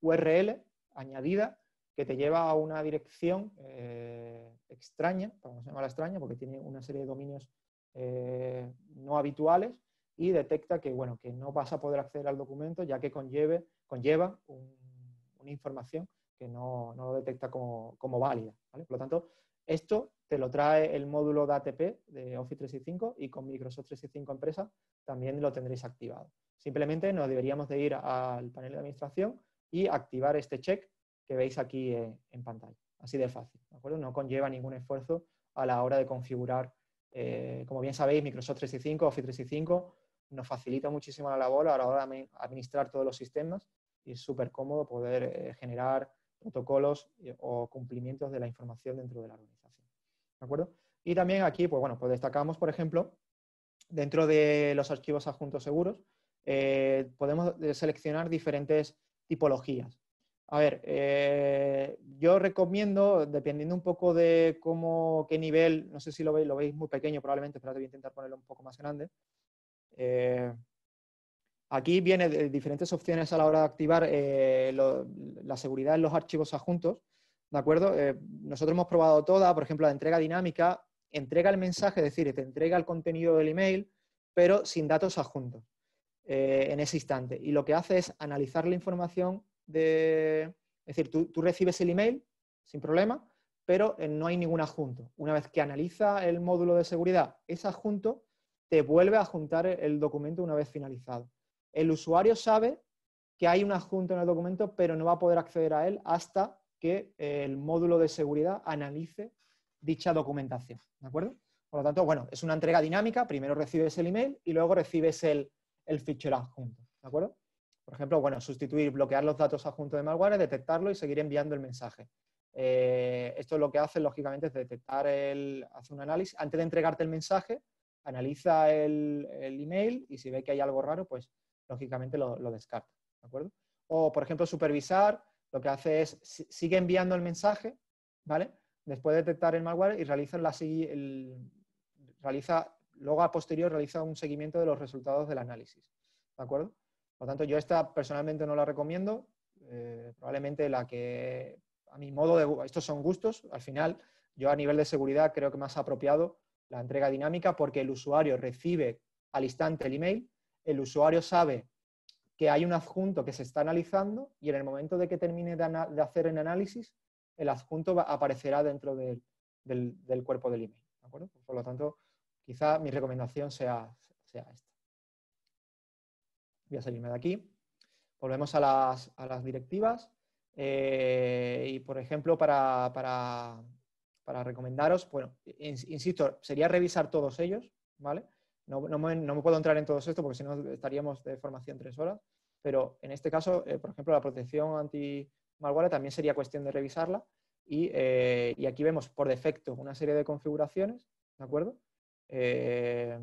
URL añadida que te lleva a una dirección eh, extraña, vamos a llamarla extraña porque tiene una serie de dominios eh, no habituales, y detecta que, bueno, que no vas a poder acceder al documento ya que conlleva una información que no, lo detecta como, válida. Por lo tanto, esto te lo trae el módulo de ATP de Office 365 y con Microsoft 365 Empresa también lo tendréis activado. Simplemente nos deberíamos de ir al panel de administración y activar este check que veis aquí eh, en pantalla. Así de fácil, ¿de acuerdo? No conlleva ningún esfuerzo a la hora de configurar, eh, como bien sabéis, Microsoft 365, Office 365 nos facilita muchísimo la labor a la hora de administrar todos los sistemas y es súper cómodo poder eh, generar protocolos o cumplimientos de la información dentro de la organización. ¿De acuerdo? Y también aquí, pues bueno, pues destacamos, por ejemplo, dentro de los archivos adjuntos seguros, eh, podemos eh, seleccionar diferentes tipologías. A ver, yo recomiendo, dependiendo un poco de cómo, qué nivel, no sé si lo veis, lo veis muy pequeño probablemente, pero voy a intentar ponerlo un poco más grande, eh, aquí vienen diferentes opciones a la hora de activar eh, la seguridad en los archivos adjuntos. ¿De acuerdo? Eh, nosotros hemos probado toda, por ejemplo, la entrega dinámica, entrega el mensaje, es decir, te entrega el contenido del email, pero sin datos adjuntos en ese instante. Y lo que hace es analizar la información de... Es decir, tú, tú recibes el email sin problema, pero no hay ningún adjunto. Una vez que analiza el módulo de seguridad ese adjunto, te vuelve a juntar el documento una vez finalizado. El usuario sabe que hay un adjunto en el documento, pero no va a poder acceder a él hasta que eh, el módulo de seguridad analice dicha documentación. ¿De acuerdo? Por lo tanto, bueno, es una entrega dinámica. Primero recibes el email y luego recibes el, el fichero adjunto. ¿De acuerdo? Por ejemplo, bueno, sustituir, bloquear los datos adjuntos de malware, detectarlo y seguir enviando el mensaje. Esto eh, esto lo que hace, lógicamente, es detectar el, hace un análisis. Antes de entregarte el mensaje, analiza el, email y si ve que hay algo raro, pues lógicamente lo, descarta. ¿de acuerdo? O, por ejemplo, supervisar lo que hace es sigue enviando el mensaje, ¿vale? Después de detectar el malware y realiza, la, el, realiza luego a posterior realiza un seguimiento de los resultados del análisis. ¿De acuerdo? Por lo tanto, yo esta personalmente no la recomiendo. Eh, probablemente la que, a mi modo de... Estos son gustos. Al final, yo a nivel de seguridad creo que más apropiado la entrega dinámica, porque el usuario recibe al instante el email, el usuario sabe que hay un adjunto que se está analizando y en el momento de que termine de, hacer el análisis, el adjunto aparecerá dentro del, cuerpo del email. Por lo tanto, quizá mi recomendación sea, sea esta. Voy a salirme de aquí. Volvemos a las, directivas. Eh, y, por ejemplo, para, para recomendaros, bueno, insisto, sería revisar todos ellos, ¿vale? No, me, puedo entrar en todos estos porque si no estaríamos de formación tres horas, pero en este caso, eh, por ejemplo, la protección anti-malware también sería cuestión de revisarla y, eh, aquí vemos por defecto una serie de configuraciones, ¿de acuerdo? Eh,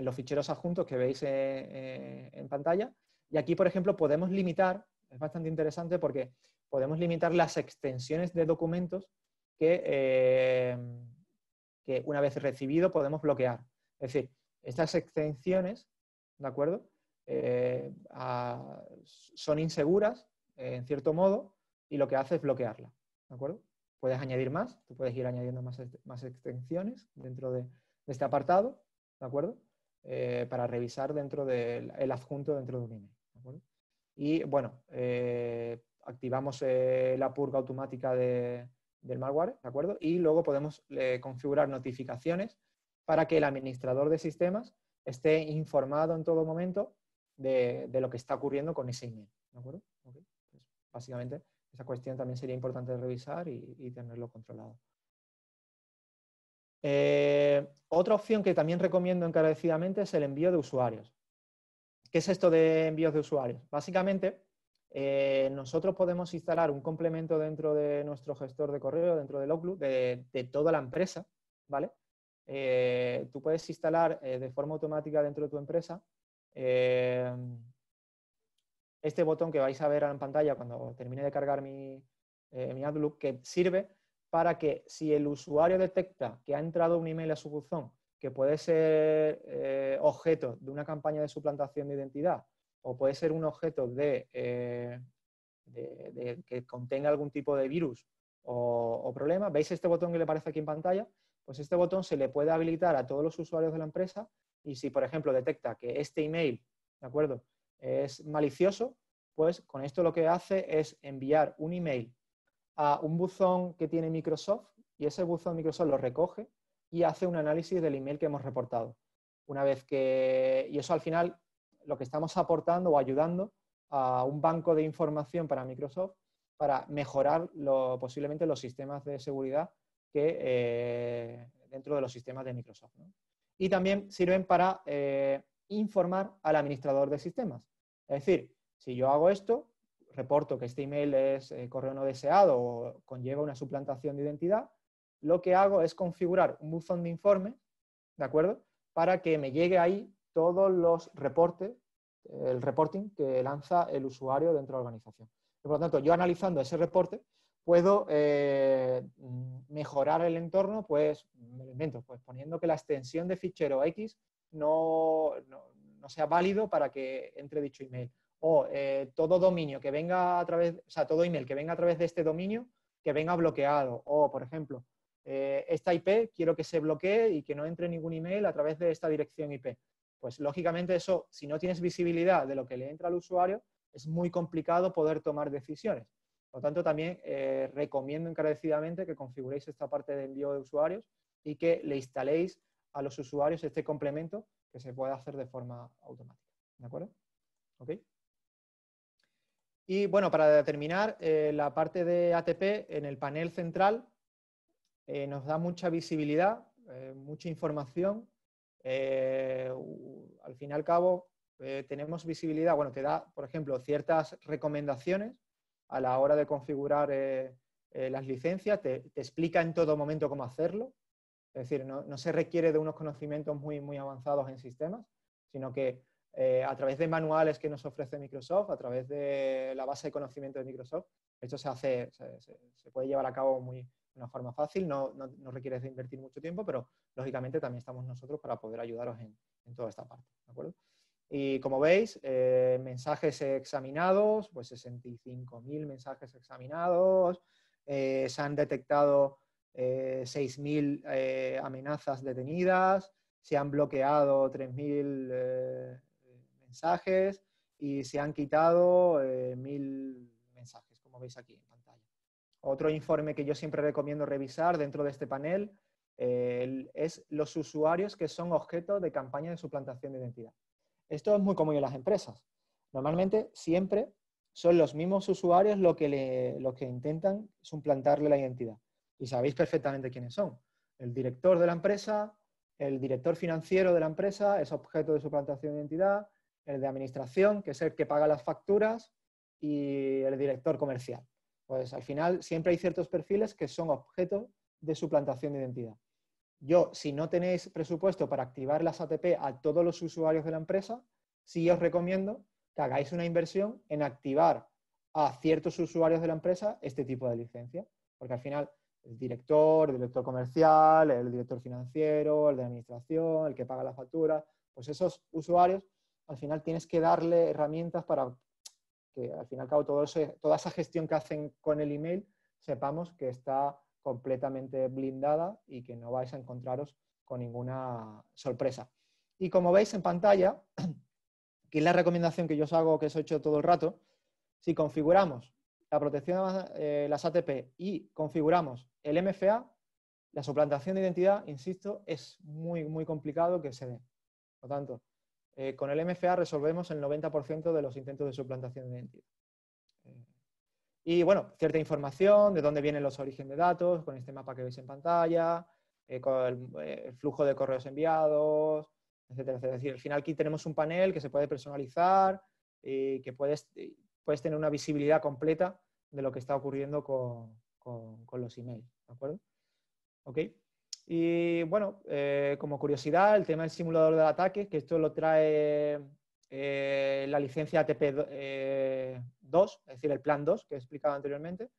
los ficheros adjuntos que veis en pantalla y aquí, por ejemplo, podemos limitar, es bastante interesante porque podemos limitar las extensiones de documentos eh, que, una vez recibido podemos bloquear. Es decir, estas extensiones, ¿de acuerdo? Eh, son inseguras, en cierto modo, y lo que hace es bloquearla, ¿de acuerdo? Puedes añadir más, tú puedes ir añadiendo más, extensiones dentro de, este apartado, ¿de acuerdo? Eh, para revisar dentro del adjunto dentro de un email, Y bueno, activamos la purga automática de, del malware, ¿de acuerdo? Y luego podemos eh, configurar notificaciones para que el administrador de sistemas esté informado en todo momento de, lo que está ocurriendo con ese email, ¿de acuerdo? Pues básicamente, esa cuestión también sería importante revisar y, tenerlo controlado. Eh, otra opción que también recomiendo encarecidamente es el envío de usuarios. ¿Qué es esto de envíos de usuarios? Básicamente, eh, nosotros podemos instalar un complemento dentro de nuestro gestor de correo, dentro del Outlook, de, toda la empresa, ¿vale? Eh, tú puedes instalar eh, de forma automática dentro de tu empresa este botón que vais a ver en pantalla cuando termine de cargar mi, mi Outlook, que sirve para que si el usuario detecta que ha entrado un email a su buzón que puede ser objeto de una campaña de suplantación de identidad o puede ser un objeto eh, de, que contenga algún tipo de virus o, problema. ¿Veis este botón que le aparece aquí en pantalla? Pues este botón se le puede habilitar a todos los usuarios de la empresa y si, por ejemplo, detecta que este email, ¿de acuerdo?, es malicioso, pues con esto lo que hace es enviar un email a un buzón que tiene Microsoft y ese buzón Microsoft lo recoge y hace un análisis del email que hemos reportado. Una vez que, y eso al final lo que estamos aportando o ayudando a un banco de información para Microsoft para mejorar posiblemente los sistemas de seguridad que eh, dentro de los sistemas de Microsoft. Y también sirven para eh, informar al administrador de sistemas. Es decir, si yo hago esto, reporto que este email es eh, correo no deseado o conlleva una suplantación de identidad, lo que hago es configurar un buzón de informe ¿de acuerdo? Para que me llegue ahí todos los reportes, el reporting que lanza el usuario dentro de la organización. por lo tanto, yo analizando ese reporte, puedo eh, mejorar el entorno, pues, invento, pues poniendo que la extensión de fichero X no, sea válido para que entre dicho email. O eh, todo dominio que venga a través, o sea, todo email que venga a través de este dominio, que venga bloqueado. O, por ejemplo, eh, esta IP quiero que se bloquee y que no entre ningún email a través de esta dirección IP. Pues lógicamente eso, si no tienes visibilidad de lo que le entra al usuario, es muy complicado poder tomar decisiones. Por lo tanto, también eh, recomiendo encarecidamente que configuréis esta parte de envío de usuarios y que le instaléis a los usuarios este complemento que se puede hacer de forma automática. ¿De acuerdo? Y bueno, para determinar eh, la parte de ATP en el panel central, eh, nos da mucha visibilidad, mucha información eh, al fin y al cabo, eh, tenemos visibilidad, bueno, te da, por ejemplo, ciertas recomendaciones a la hora de configurar eh, las licencias, te, explica en todo momento cómo hacerlo, es decir, no, se requiere de unos conocimientos muy, muy avanzados en sistemas, sino que a través de manuales que nos ofrece Microsoft, a través de la base de conocimiento de Microsoft, esto se hace, se puede llevar a cabo muy, una forma fácil, no, no, requiere de invertir mucho tiempo, pero lógicamente también estamos nosotros para poder ayudaros en, toda esta parte. ¿de acuerdo? Y como veis, eh, mensajes examinados, pues 65.000 mensajes examinados, eh, se han detectado 6.000 eh, amenazas detenidas, se han bloqueado 3.000 mensajes y se han quitado 1.000 mensajes, como veis aquí. Otro informe que yo siempre recomiendo revisar dentro de este panel eh, es los usuarios que son objeto de campaña de suplantación de identidad. Esto es muy común en las empresas. Normalmente siempre son los mismos usuarios que, los que intentan suplantarle la identidad. Y sabéis perfectamente quiénes son. El director de la empresa, el director financiero de la empresa es objeto de suplantación de identidad, el de administración, que es el que paga las facturas, y el director comercial. Pues al final siempre hay ciertos perfiles que son objeto de suplantación de identidad. Yo, si no tenéis presupuesto para activar las ATP a todos los usuarios de la empresa, sí os recomiendo que hagáis una inversión en activar a ciertos usuarios de la empresa este tipo de licencia. Porque al final el director, el director comercial, el director financiero, el de administración, el que paga la factura, pues esos usuarios, al final tienes que darle herramientas para que al fin y al cabo toda esa gestión que hacen con el email, sepamos que está completamente blindada y que no vais a encontraros con ninguna sorpresa. Y como veis en pantalla, que es la recomendación que yo os hago, que os he hecho todo el rato, si configuramos la protección de eh, las ATP y configuramos el MFA, la suplantación de identidad, insisto, es muy, muy complicado que se dé. Por tanto, eh, con el MFA resolvemos el 90% de los intentos de suplantación de identidad. Eh, y bueno, cierta información de dónde vienen los orígenes de datos, con este mapa que veis en pantalla, eh, con el, flujo de correos enviados, etcétera, Es decir, al final aquí tenemos un panel que se puede personalizar y que puedes, puedes tener una visibilidad completa de lo que está ocurriendo con, los emails. ¿De acuerdo? ¿Ok? Y bueno, eh, como curiosidad, el tema del simulador de ataque, que esto lo trae eh, la licencia ATP 2, eh, es decir, el plan 2 que he explicado anteriormente.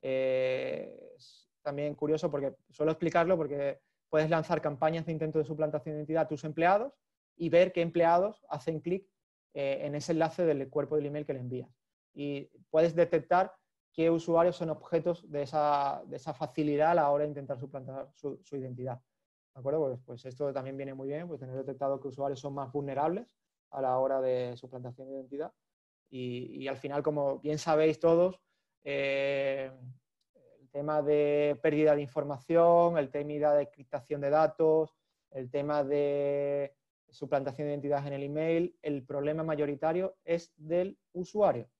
es también curioso porque suelo explicarlo porque puedes lanzar campañas de intento de suplantación de identidad a tus empleados y ver qué empleados hacen clic en ese enlace del cuerpo del email que le envías. Y puedes detectar qué usuarios son objetos de esa, facilidad a la hora de intentar suplantar su, identidad. ¿De acuerdo? Pues, pues, esto también viene muy bien, pues tener detectado que usuarios son más vulnerables a la hora de suplantación de identidad. Y, al final, como bien sabéis todos, eh, el tema de pérdida de información, el tema de encriptación de datos, el tema de suplantación de identidad en el email, el problema mayoritario es del usuario.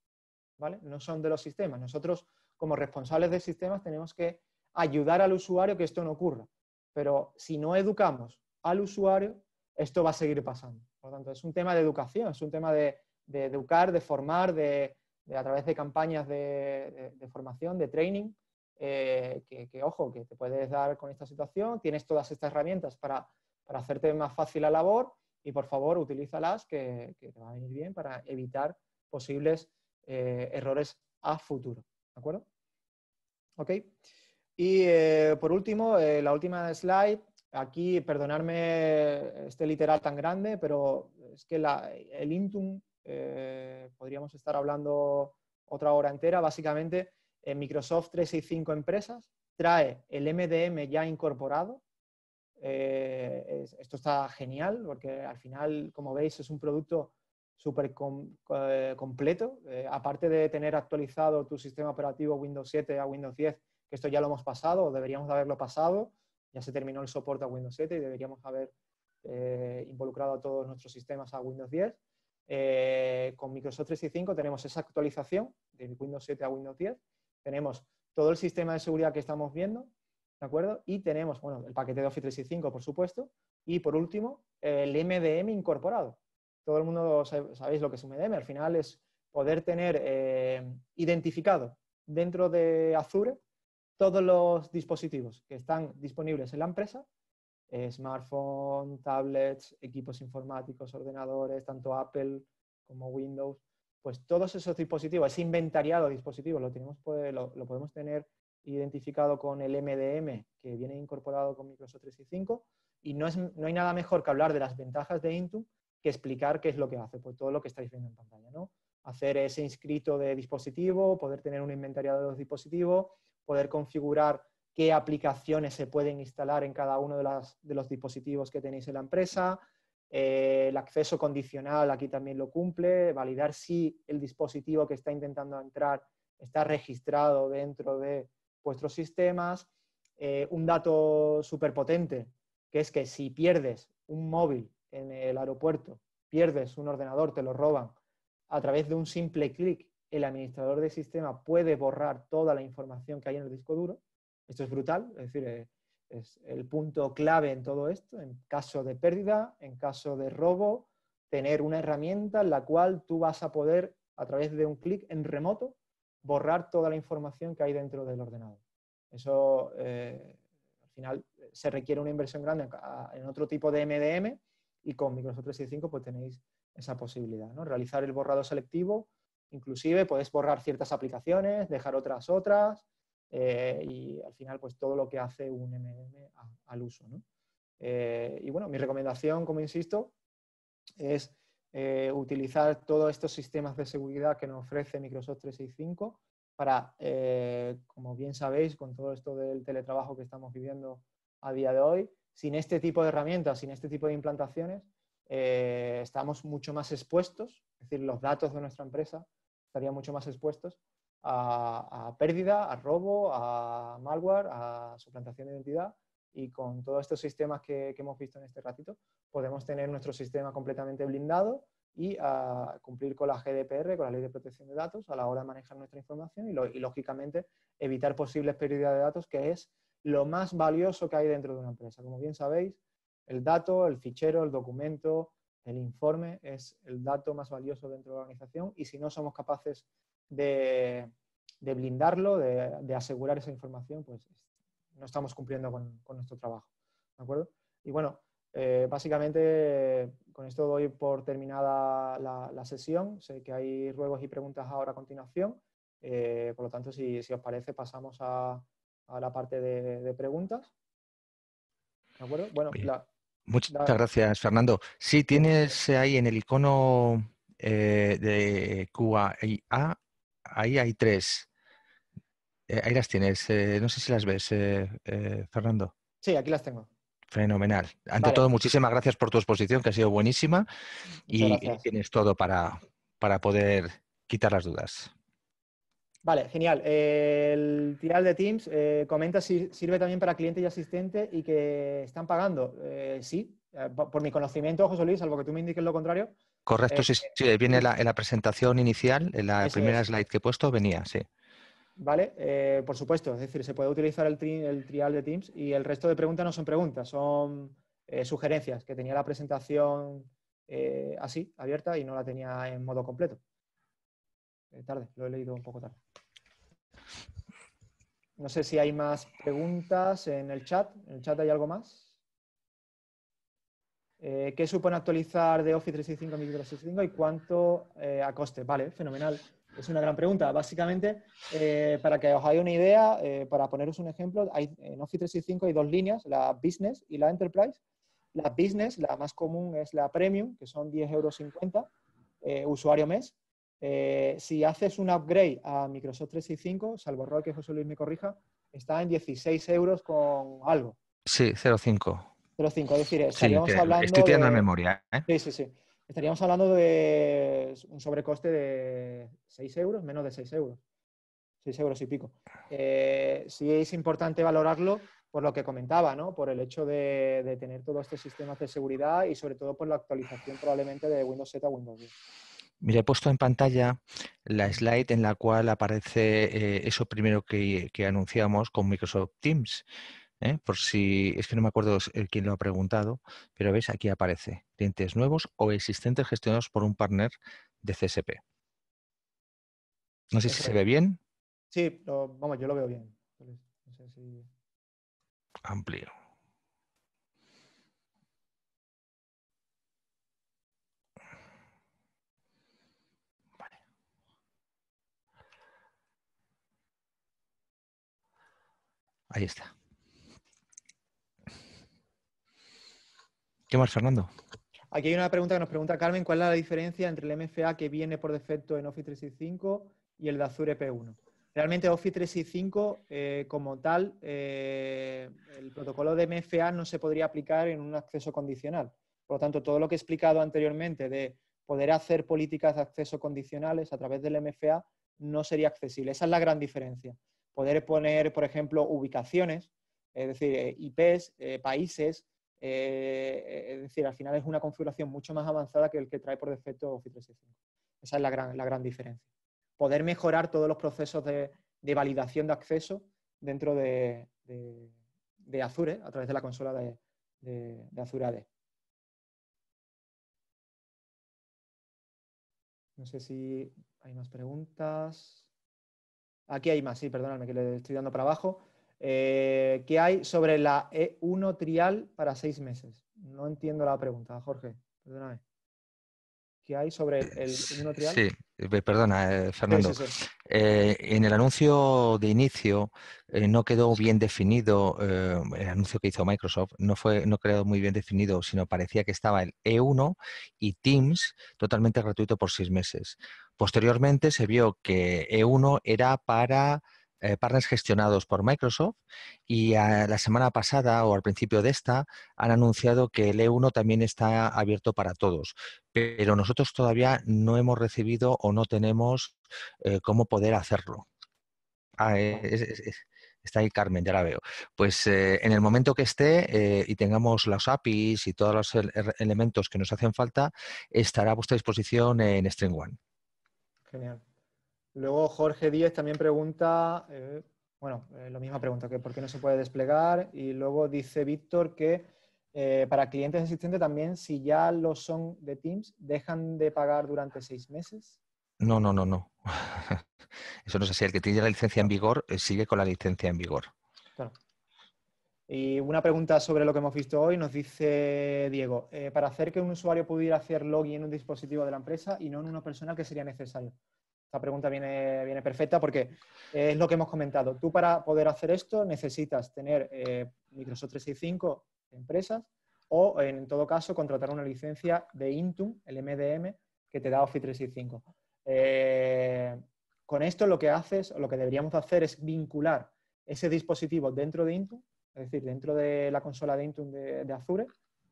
No son de los sistemas. Nosotros, como responsables de sistemas, tenemos que ayudar al usuario que esto no ocurra. Pero si no educamos al usuario, esto va a seguir pasando. Por lo tanto, es un tema de educación, es un tema de, educar, de formar, de, a través de campañas de, formación, de training, eh, que, ojo, que te puedes dar con esta situación, tienes todas estas herramientas para, hacerte más fácil la labor y por favor utilízalas que te va a venir bien para evitar posibles eh, errores a futuro. ¿De acuerdo? ¿Ok? Y eh, por último, eh, la última slide. Aquí, perdonadme este literal tan grande, pero es que el Intum, podríamos estar hablando otra hora entera. Básicamente, en Microsoft 365 Empresas trae el MDM ya incorporado, esto está genial porque al final, como veis, es un producto súper eh, completo. Eh, aparte de tener actualizado tu sistema operativo Windows 7 a Windows 10, que esto ya lo hemos pasado, o deberíamos de haberlo pasado, ya se terminó el soporte a Windows 7 y deberíamos haber eh, involucrado a todos nuestros sistemas a Windows 10. con Microsoft 365 tenemos esa actualización de Windows 7 a Windows 10, tenemos todo el sistema de seguridad que estamos viendo, ¿de acuerdo? Y tenemos, bueno, el paquete de Office 365, por supuesto, y por último, el MDM incorporado todo el mundo sabéis lo que es un MDM, al final es poder tener eh, identificado dentro de Azure todos los dispositivos que están disponibles en la empresa, eh, smartphone, tablets, equipos informáticos, ordenadores, tanto Apple como Windows, pues todos esos dispositivos, ese inventariado de dispositivos lo, tenemos, podemos tener identificado con el MDM que viene incorporado con Microsoft 365 y no, es, no hay nada mejor que hablar de las ventajas de Intune que explicar qué es lo que hace, pues todo lo que estáis viendo en pantalla, ¿no? Hacer ese inscrito de dispositivo, poder tener un inventario de los dispositivos, poder configurar qué aplicaciones se pueden instalar en cada uno de, los dispositivos que tenéis en la empresa, eh, el acceso condicional aquí también lo cumple, validar si el dispositivo que está intentando entrar está registrado dentro de vuestros sistemas, eh, un dato súper potente, que es que si pierdes un móvil en el aeropuerto, pierdes un ordenador, te lo roban, a través de un simple clic el administrador del sistema puede borrar toda la información que hay en el disco duro. Esto es brutal, es decir, eh, es el punto clave en todo esto, en caso de pérdida, en caso de robo, tener una herramienta en la cual tú vas a poder, a través de un clic en remoto, borrar toda la información que hay dentro del ordenador. Eso, eh, al final, eh, se requiere una inversión grande en otro tipo de MDM, y con Microsoft 365 pues tenéis esa posibilidad, ¿no? Realizar el borrado selectivo, inclusive podéis borrar ciertas aplicaciones, dejar otras otras eh, y al final pues todo lo que hace un M&M al uso, eh, y bueno, mi recomendación, como insisto, es eh, utilizar todos estos sistemas de seguridad que nos ofrece Microsoft 365 para, como bien sabéis, con todo esto del teletrabajo que estamos viviendo a día de hoy, sin este tipo de herramientas, sin este tipo de implantaciones, eh, estamos mucho más expuestos, es decir, los datos de nuestra empresa estarían mucho más expuestos a, pérdida, a robo, a malware, a suplantación de identidad y con todos estos sistemas que, hemos visto en este ratito, podemos tener nuestro sistema completamente blindado y ah, cumplir con la GDPR, con la Ley de Protección de Datos, a la hora de manejar nuestra información y lógicamente, evitar posibles pérdidas de datos, que es lo más valioso que hay dentro de una empresa. Como bien sabéis, el dato, el fichero, el documento, el informe es el dato más valioso dentro de la organización y si no somos capaces de, blindarlo, de, asegurar esa información, pues no estamos cumpliendo con, nuestro trabajo. ¿De acuerdo? Y bueno, eh, básicamente con esto doy por terminada la, sesión. Sé que hay ruegos y preguntas ahora a continuación. Eh, por lo tanto, si os parece, pasamos a, a la parte de, preguntas. ¿De acuerdo? Bueno, muchas gracias, Fernando. Sí, tienes ahí en el icono eh, de a ahí hay tres. Eh, ahí las tienes. Eh, no sé si las ves, eh, Fernando. Sí, aquí las tengo. Fenomenal. Ante todo, muchísimas gracias por tu exposición, que ha sido buenísima. y tienes todo para, para poder quitar las dudas. Vale, genial. el trial de Teams, eh, comenta si sirve también para cliente y asistente y que están pagando. Eh, sí, eh, por mi conocimiento, José Luis, salvo que tú me indiques lo contrario. Correcto, sí, viene en la presentación inicial, en la primera slide que he puesto, venía, sí. Vale, por supuesto, es decir, se puede utilizar el, el, trial de Teams y el resto de preguntas no son preguntas, son sugerencias que tenía la presentación así, abierta y no la tenía en modo completo tarde, lo he leído un poco tarde. No sé si hay más preguntas en el chat. ¿En el chat hay algo más? Eh, ¿Qué supone actualizar de Office 365 a 365 y cuánto eh, a coste? Vale, fenomenal. Es una gran pregunta. Básicamente, eh, para que os haya una idea, para poneros un ejemplo, en Office 365 hay dos líneas, la Business y la Enterprise. La Business, la más común, es la Premium, que son 10,50 euros usuario mes. Eh, si haces un upgrade a Microsoft 365, salvo que José Luis me corrija, está en 16 euros con algo. Sí, 0,5. 0,5, es decir, estaríamos hablando. Estoy tirando en memoria. ¿eh? Sí, sí, sí. Estaríamos hablando de un sobrecoste de 6 euros, menos de 6 euros. 6 euros y pico. Eh, sí es importante valorarlo por lo que comentaba, ¿no? Por el hecho de, de tener todos estos sistemas de seguridad y sobre todo por la actualización probablemente de Windows 7 a Windows 10. Mira, he puesto en pantalla la slide en la cual aparece eh, eso primero que, anunciamos con Microsoft Teams. ¿eh? Por si, es que no me acuerdo eh, quién lo ha preguntado, pero veis, aquí aparece clientes nuevos o existentes gestionados por un partner de CSP. No sé si se ve bien. Sí, vamos, yo lo veo bien. No Amplio. Ahí está. ¿Qué más, Fernando? Aquí hay una pregunta que nos pregunta Carmen, ¿cuál es la diferencia entre el MFA que viene por defecto en Office 365 y el de Azure P1? Realmente Office 365 eh, como tal, eh, el protocolo de MFA no se podría aplicar en un acceso condicional. Por lo tanto, todo lo que he explicado anteriormente de poder hacer políticas de acceso condicionales a través del MFA no sería accesible. Esa es la gran diferencia poder poner, por ejemplo, ubicaciones, es decir, eh, IPs, eh, países, eh, es decir, al final es una configuración mucho más avanzada que el que trae por defecto Office 365. Esa es la gran, la gran diferencia. Poder mejorar todos los procesos de, validación de acceso dentro de, Azure a través de la consola de, de Azure AD. E. No sé si hay más preguntas. Aquí hay más, sí, perdóname que le estoy dando para abajo. Eh, ¿Qué hay sobre la E1 trial para seis meses? No entiendo la pregunta, Jorge, perdóname hay sobre el, Sí, perdona, Fernando. en el anuncio de inicio eh, no quedó bien definido, eh, el anuncio que hizo Microsoft no, fue, no quedó muy bien definido, sino parecía que estaba el E1 y Teams totalmente gratuito por seis meses. Posteriormente se vio que E1 era para eh, partners gestionados por Microsoft y a, la semana pasada o al principio de esta han anunciado que el E1 también está abierto para todos, pero nosotros todavía no hemos recibido o no tenemos eh, cómo poder hacerlo. Ah, eh, está ahí Carmen, ya la veo. Pues en el momento que esté y tengamos las APIs y todos los elementos que nos hacen falta, estará a vuestra disposición en String One. Genial. Luego Jorge Díez también pregunta, eh, bueno, eh, la misma pregunta, que por qué no se puede desplegar. Y luego dice Víctor que eh, para clientes existentes también, si ya lo son de Teams, ¿dejan de pagar durante seis meses? No, no, no, no. Eso no es así. El que tiene la licencia en vigor sigue con la licencia en vigor. Claro. Y una pregunta sobre lo que hemos visto hoy nos dice Diego, para hacer que un usuario pudiera hacer login en un dispositivo de la empresa y no en uno personal, ¿qué sería necesario? Esta pregunta viene, viene perfecta porque es lo que hemos comentado. Tú para poder hacer esto necesitas tener eh, Microsoft 365 empresas o en todo caso contratar una licencia de Intum, el MDM, que te da Office 365. Eh, con esto lo que haces, lo que deberíamos hacer es vincular ese dispositivo dentro de Intum, es decir, dentro de la consola de Intum de Azure.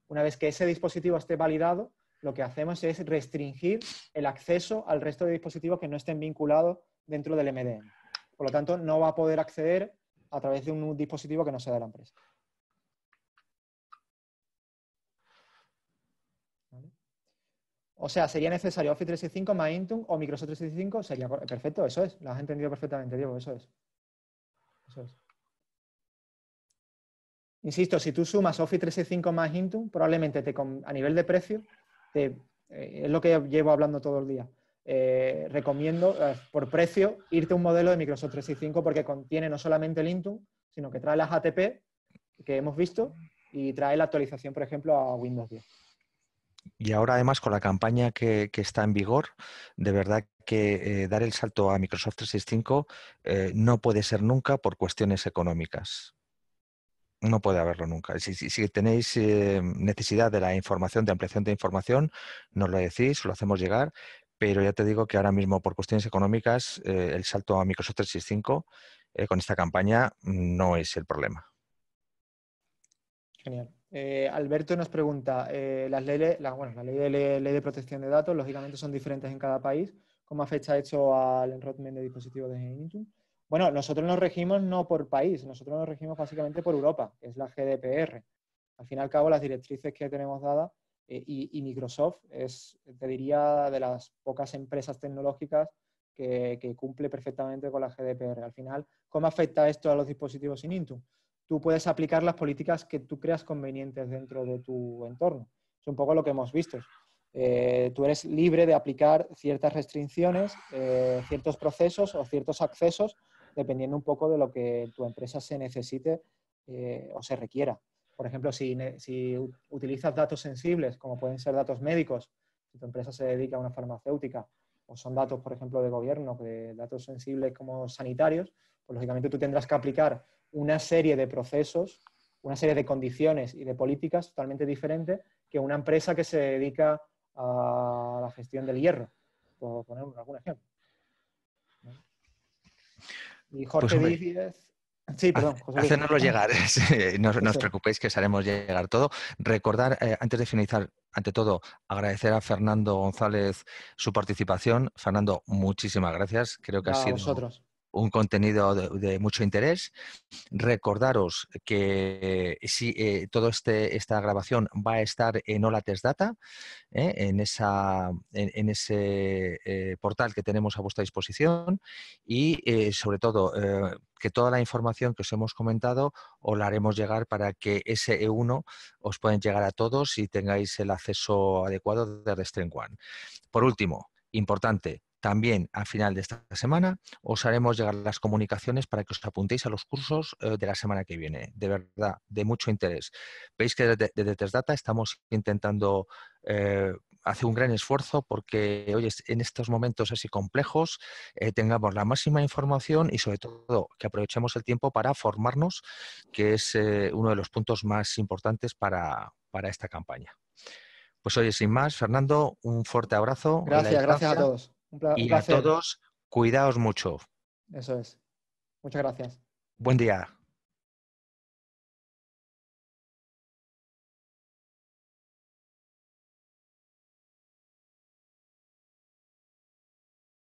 Una vez que ese dispositivo esté validado, lo que hacemos es restringir el acceso al resto de dispositivos que no estén vinculados dentro del MDM. Por lo tanto, no va a poder acceder a través de un dispositivo que no sea de la empresa. O sea, sería necesario Office 365 más Intune o Microsoft 365 sería perfecto, eso es. Lo has entendido perfectamente, Diego, eso es. Insisto, si tú sumas Office 365 más Intune, probablemente a nivel de precio este, eh, es lo que llevo hablando todo el día. Eh, recomiendo eh, por precio irte a un modelo de Microsoft 365 porque contiene no solamente el Intune, sino que trae las ATP que hemos visto y trae la actualización, por ejemplo, a Windows 10. Y ahora además con la campaña que, está en vigor, de verdad que dar el salto a Microsoft 365 no puede ser nunca por cuestiones económicas no puede haberlo nunca. Si, si, tenéis eh, necesidad de la información, de ampliación de información, nos lo decís, lo hacemos llegar, pero ya te digo que ahora mismo por cuestiones económicas eh, el salto a Microsoft 365 eh, con esta campaña mm, no es el problema. Genial. Alberto nos pregunta, las leyes, la, ley de, ley de protección de datos, lógicamente son diferentes en cada país. ¿Cómo fecha hecho al enrollment de dispositivos de Intune? Bueno, nosotros nos regimos no por país, nosotros nos regimos básicamente por Europa, que es la GDPR. Al fin y al cabo, las directrices que tenemos dadas eh, y, Microsoft es, te diría, de las pocas empresas tecnológicas que, cumple perfectamente con la GDPR. Al final, ¿cómo afecta esto a los dispositivos sin Intu? Tú puedes aplicar las políticas que tú creas convenientes dentro de tu entorno. Es un poco lo que hemos visto. Eh, tú eres libre de aplicar ciertas restricciones, eh, ciertos procesos o ciertos accesos dependiendo un poco de lo que tu empresa se necesite eh, o se requiera. Por ejemplo, si, si, utilizas datos sensibles, como pueden ser datos médicos, si tu empresa se dedica a una farmacéutica, o son datos, por ejemplo, de gobierno, de datos sensibles como sanitarios, pues lógicamente tú tendrás que aplicar una serie de procesos, una serie de condiciones y de políticas totalmente diferentes que una empresa que se dedica a la gestión del hierro, por poner algún ejemplo. Y pues Jorge Sí, perdón. llegar. no, os preocupéis que os haremos llegar todo. Recordar, eh, antes de finalizar, ante todo, agradecer a Fernando González su participación. Fernando, muchísimas gracias. Creo que a ha un contenido de, mucho interés. Recordaros que si eh, todo toda este, esta grabación va a estar en Hola Test Data, ¿eh? en, esa, en, ese eh, portal que tenemos a vuestra disposición y sobre todo que toda la información que os hemos comentado os la haremos llegar para que ese e uno os pueden llegar a todos y tengáis el acceso adecuado de string One. Por último, Importante, también al final de esta semana os haremos llegar las comunicaciones para que os apuntéis a los cursos eh, de la semana que viene. De verdad, de mucho interés. Veis que desde Testdata estamos intentando eh, hacer un gran esfuerzo porque, oye, en estos momentos así complejos eh, tengamos la máxima información y sobre todo que aprovechemos el tiempo para formarnos, que es uno de los puntos más importantes para, para esta campaña. Pues oye, sin más, Fernando, un fuerte abrazo. Gracias, gracias a todos. Un y a todos, cuidaos mucho. Eso es. Muchas gracias. Buen día.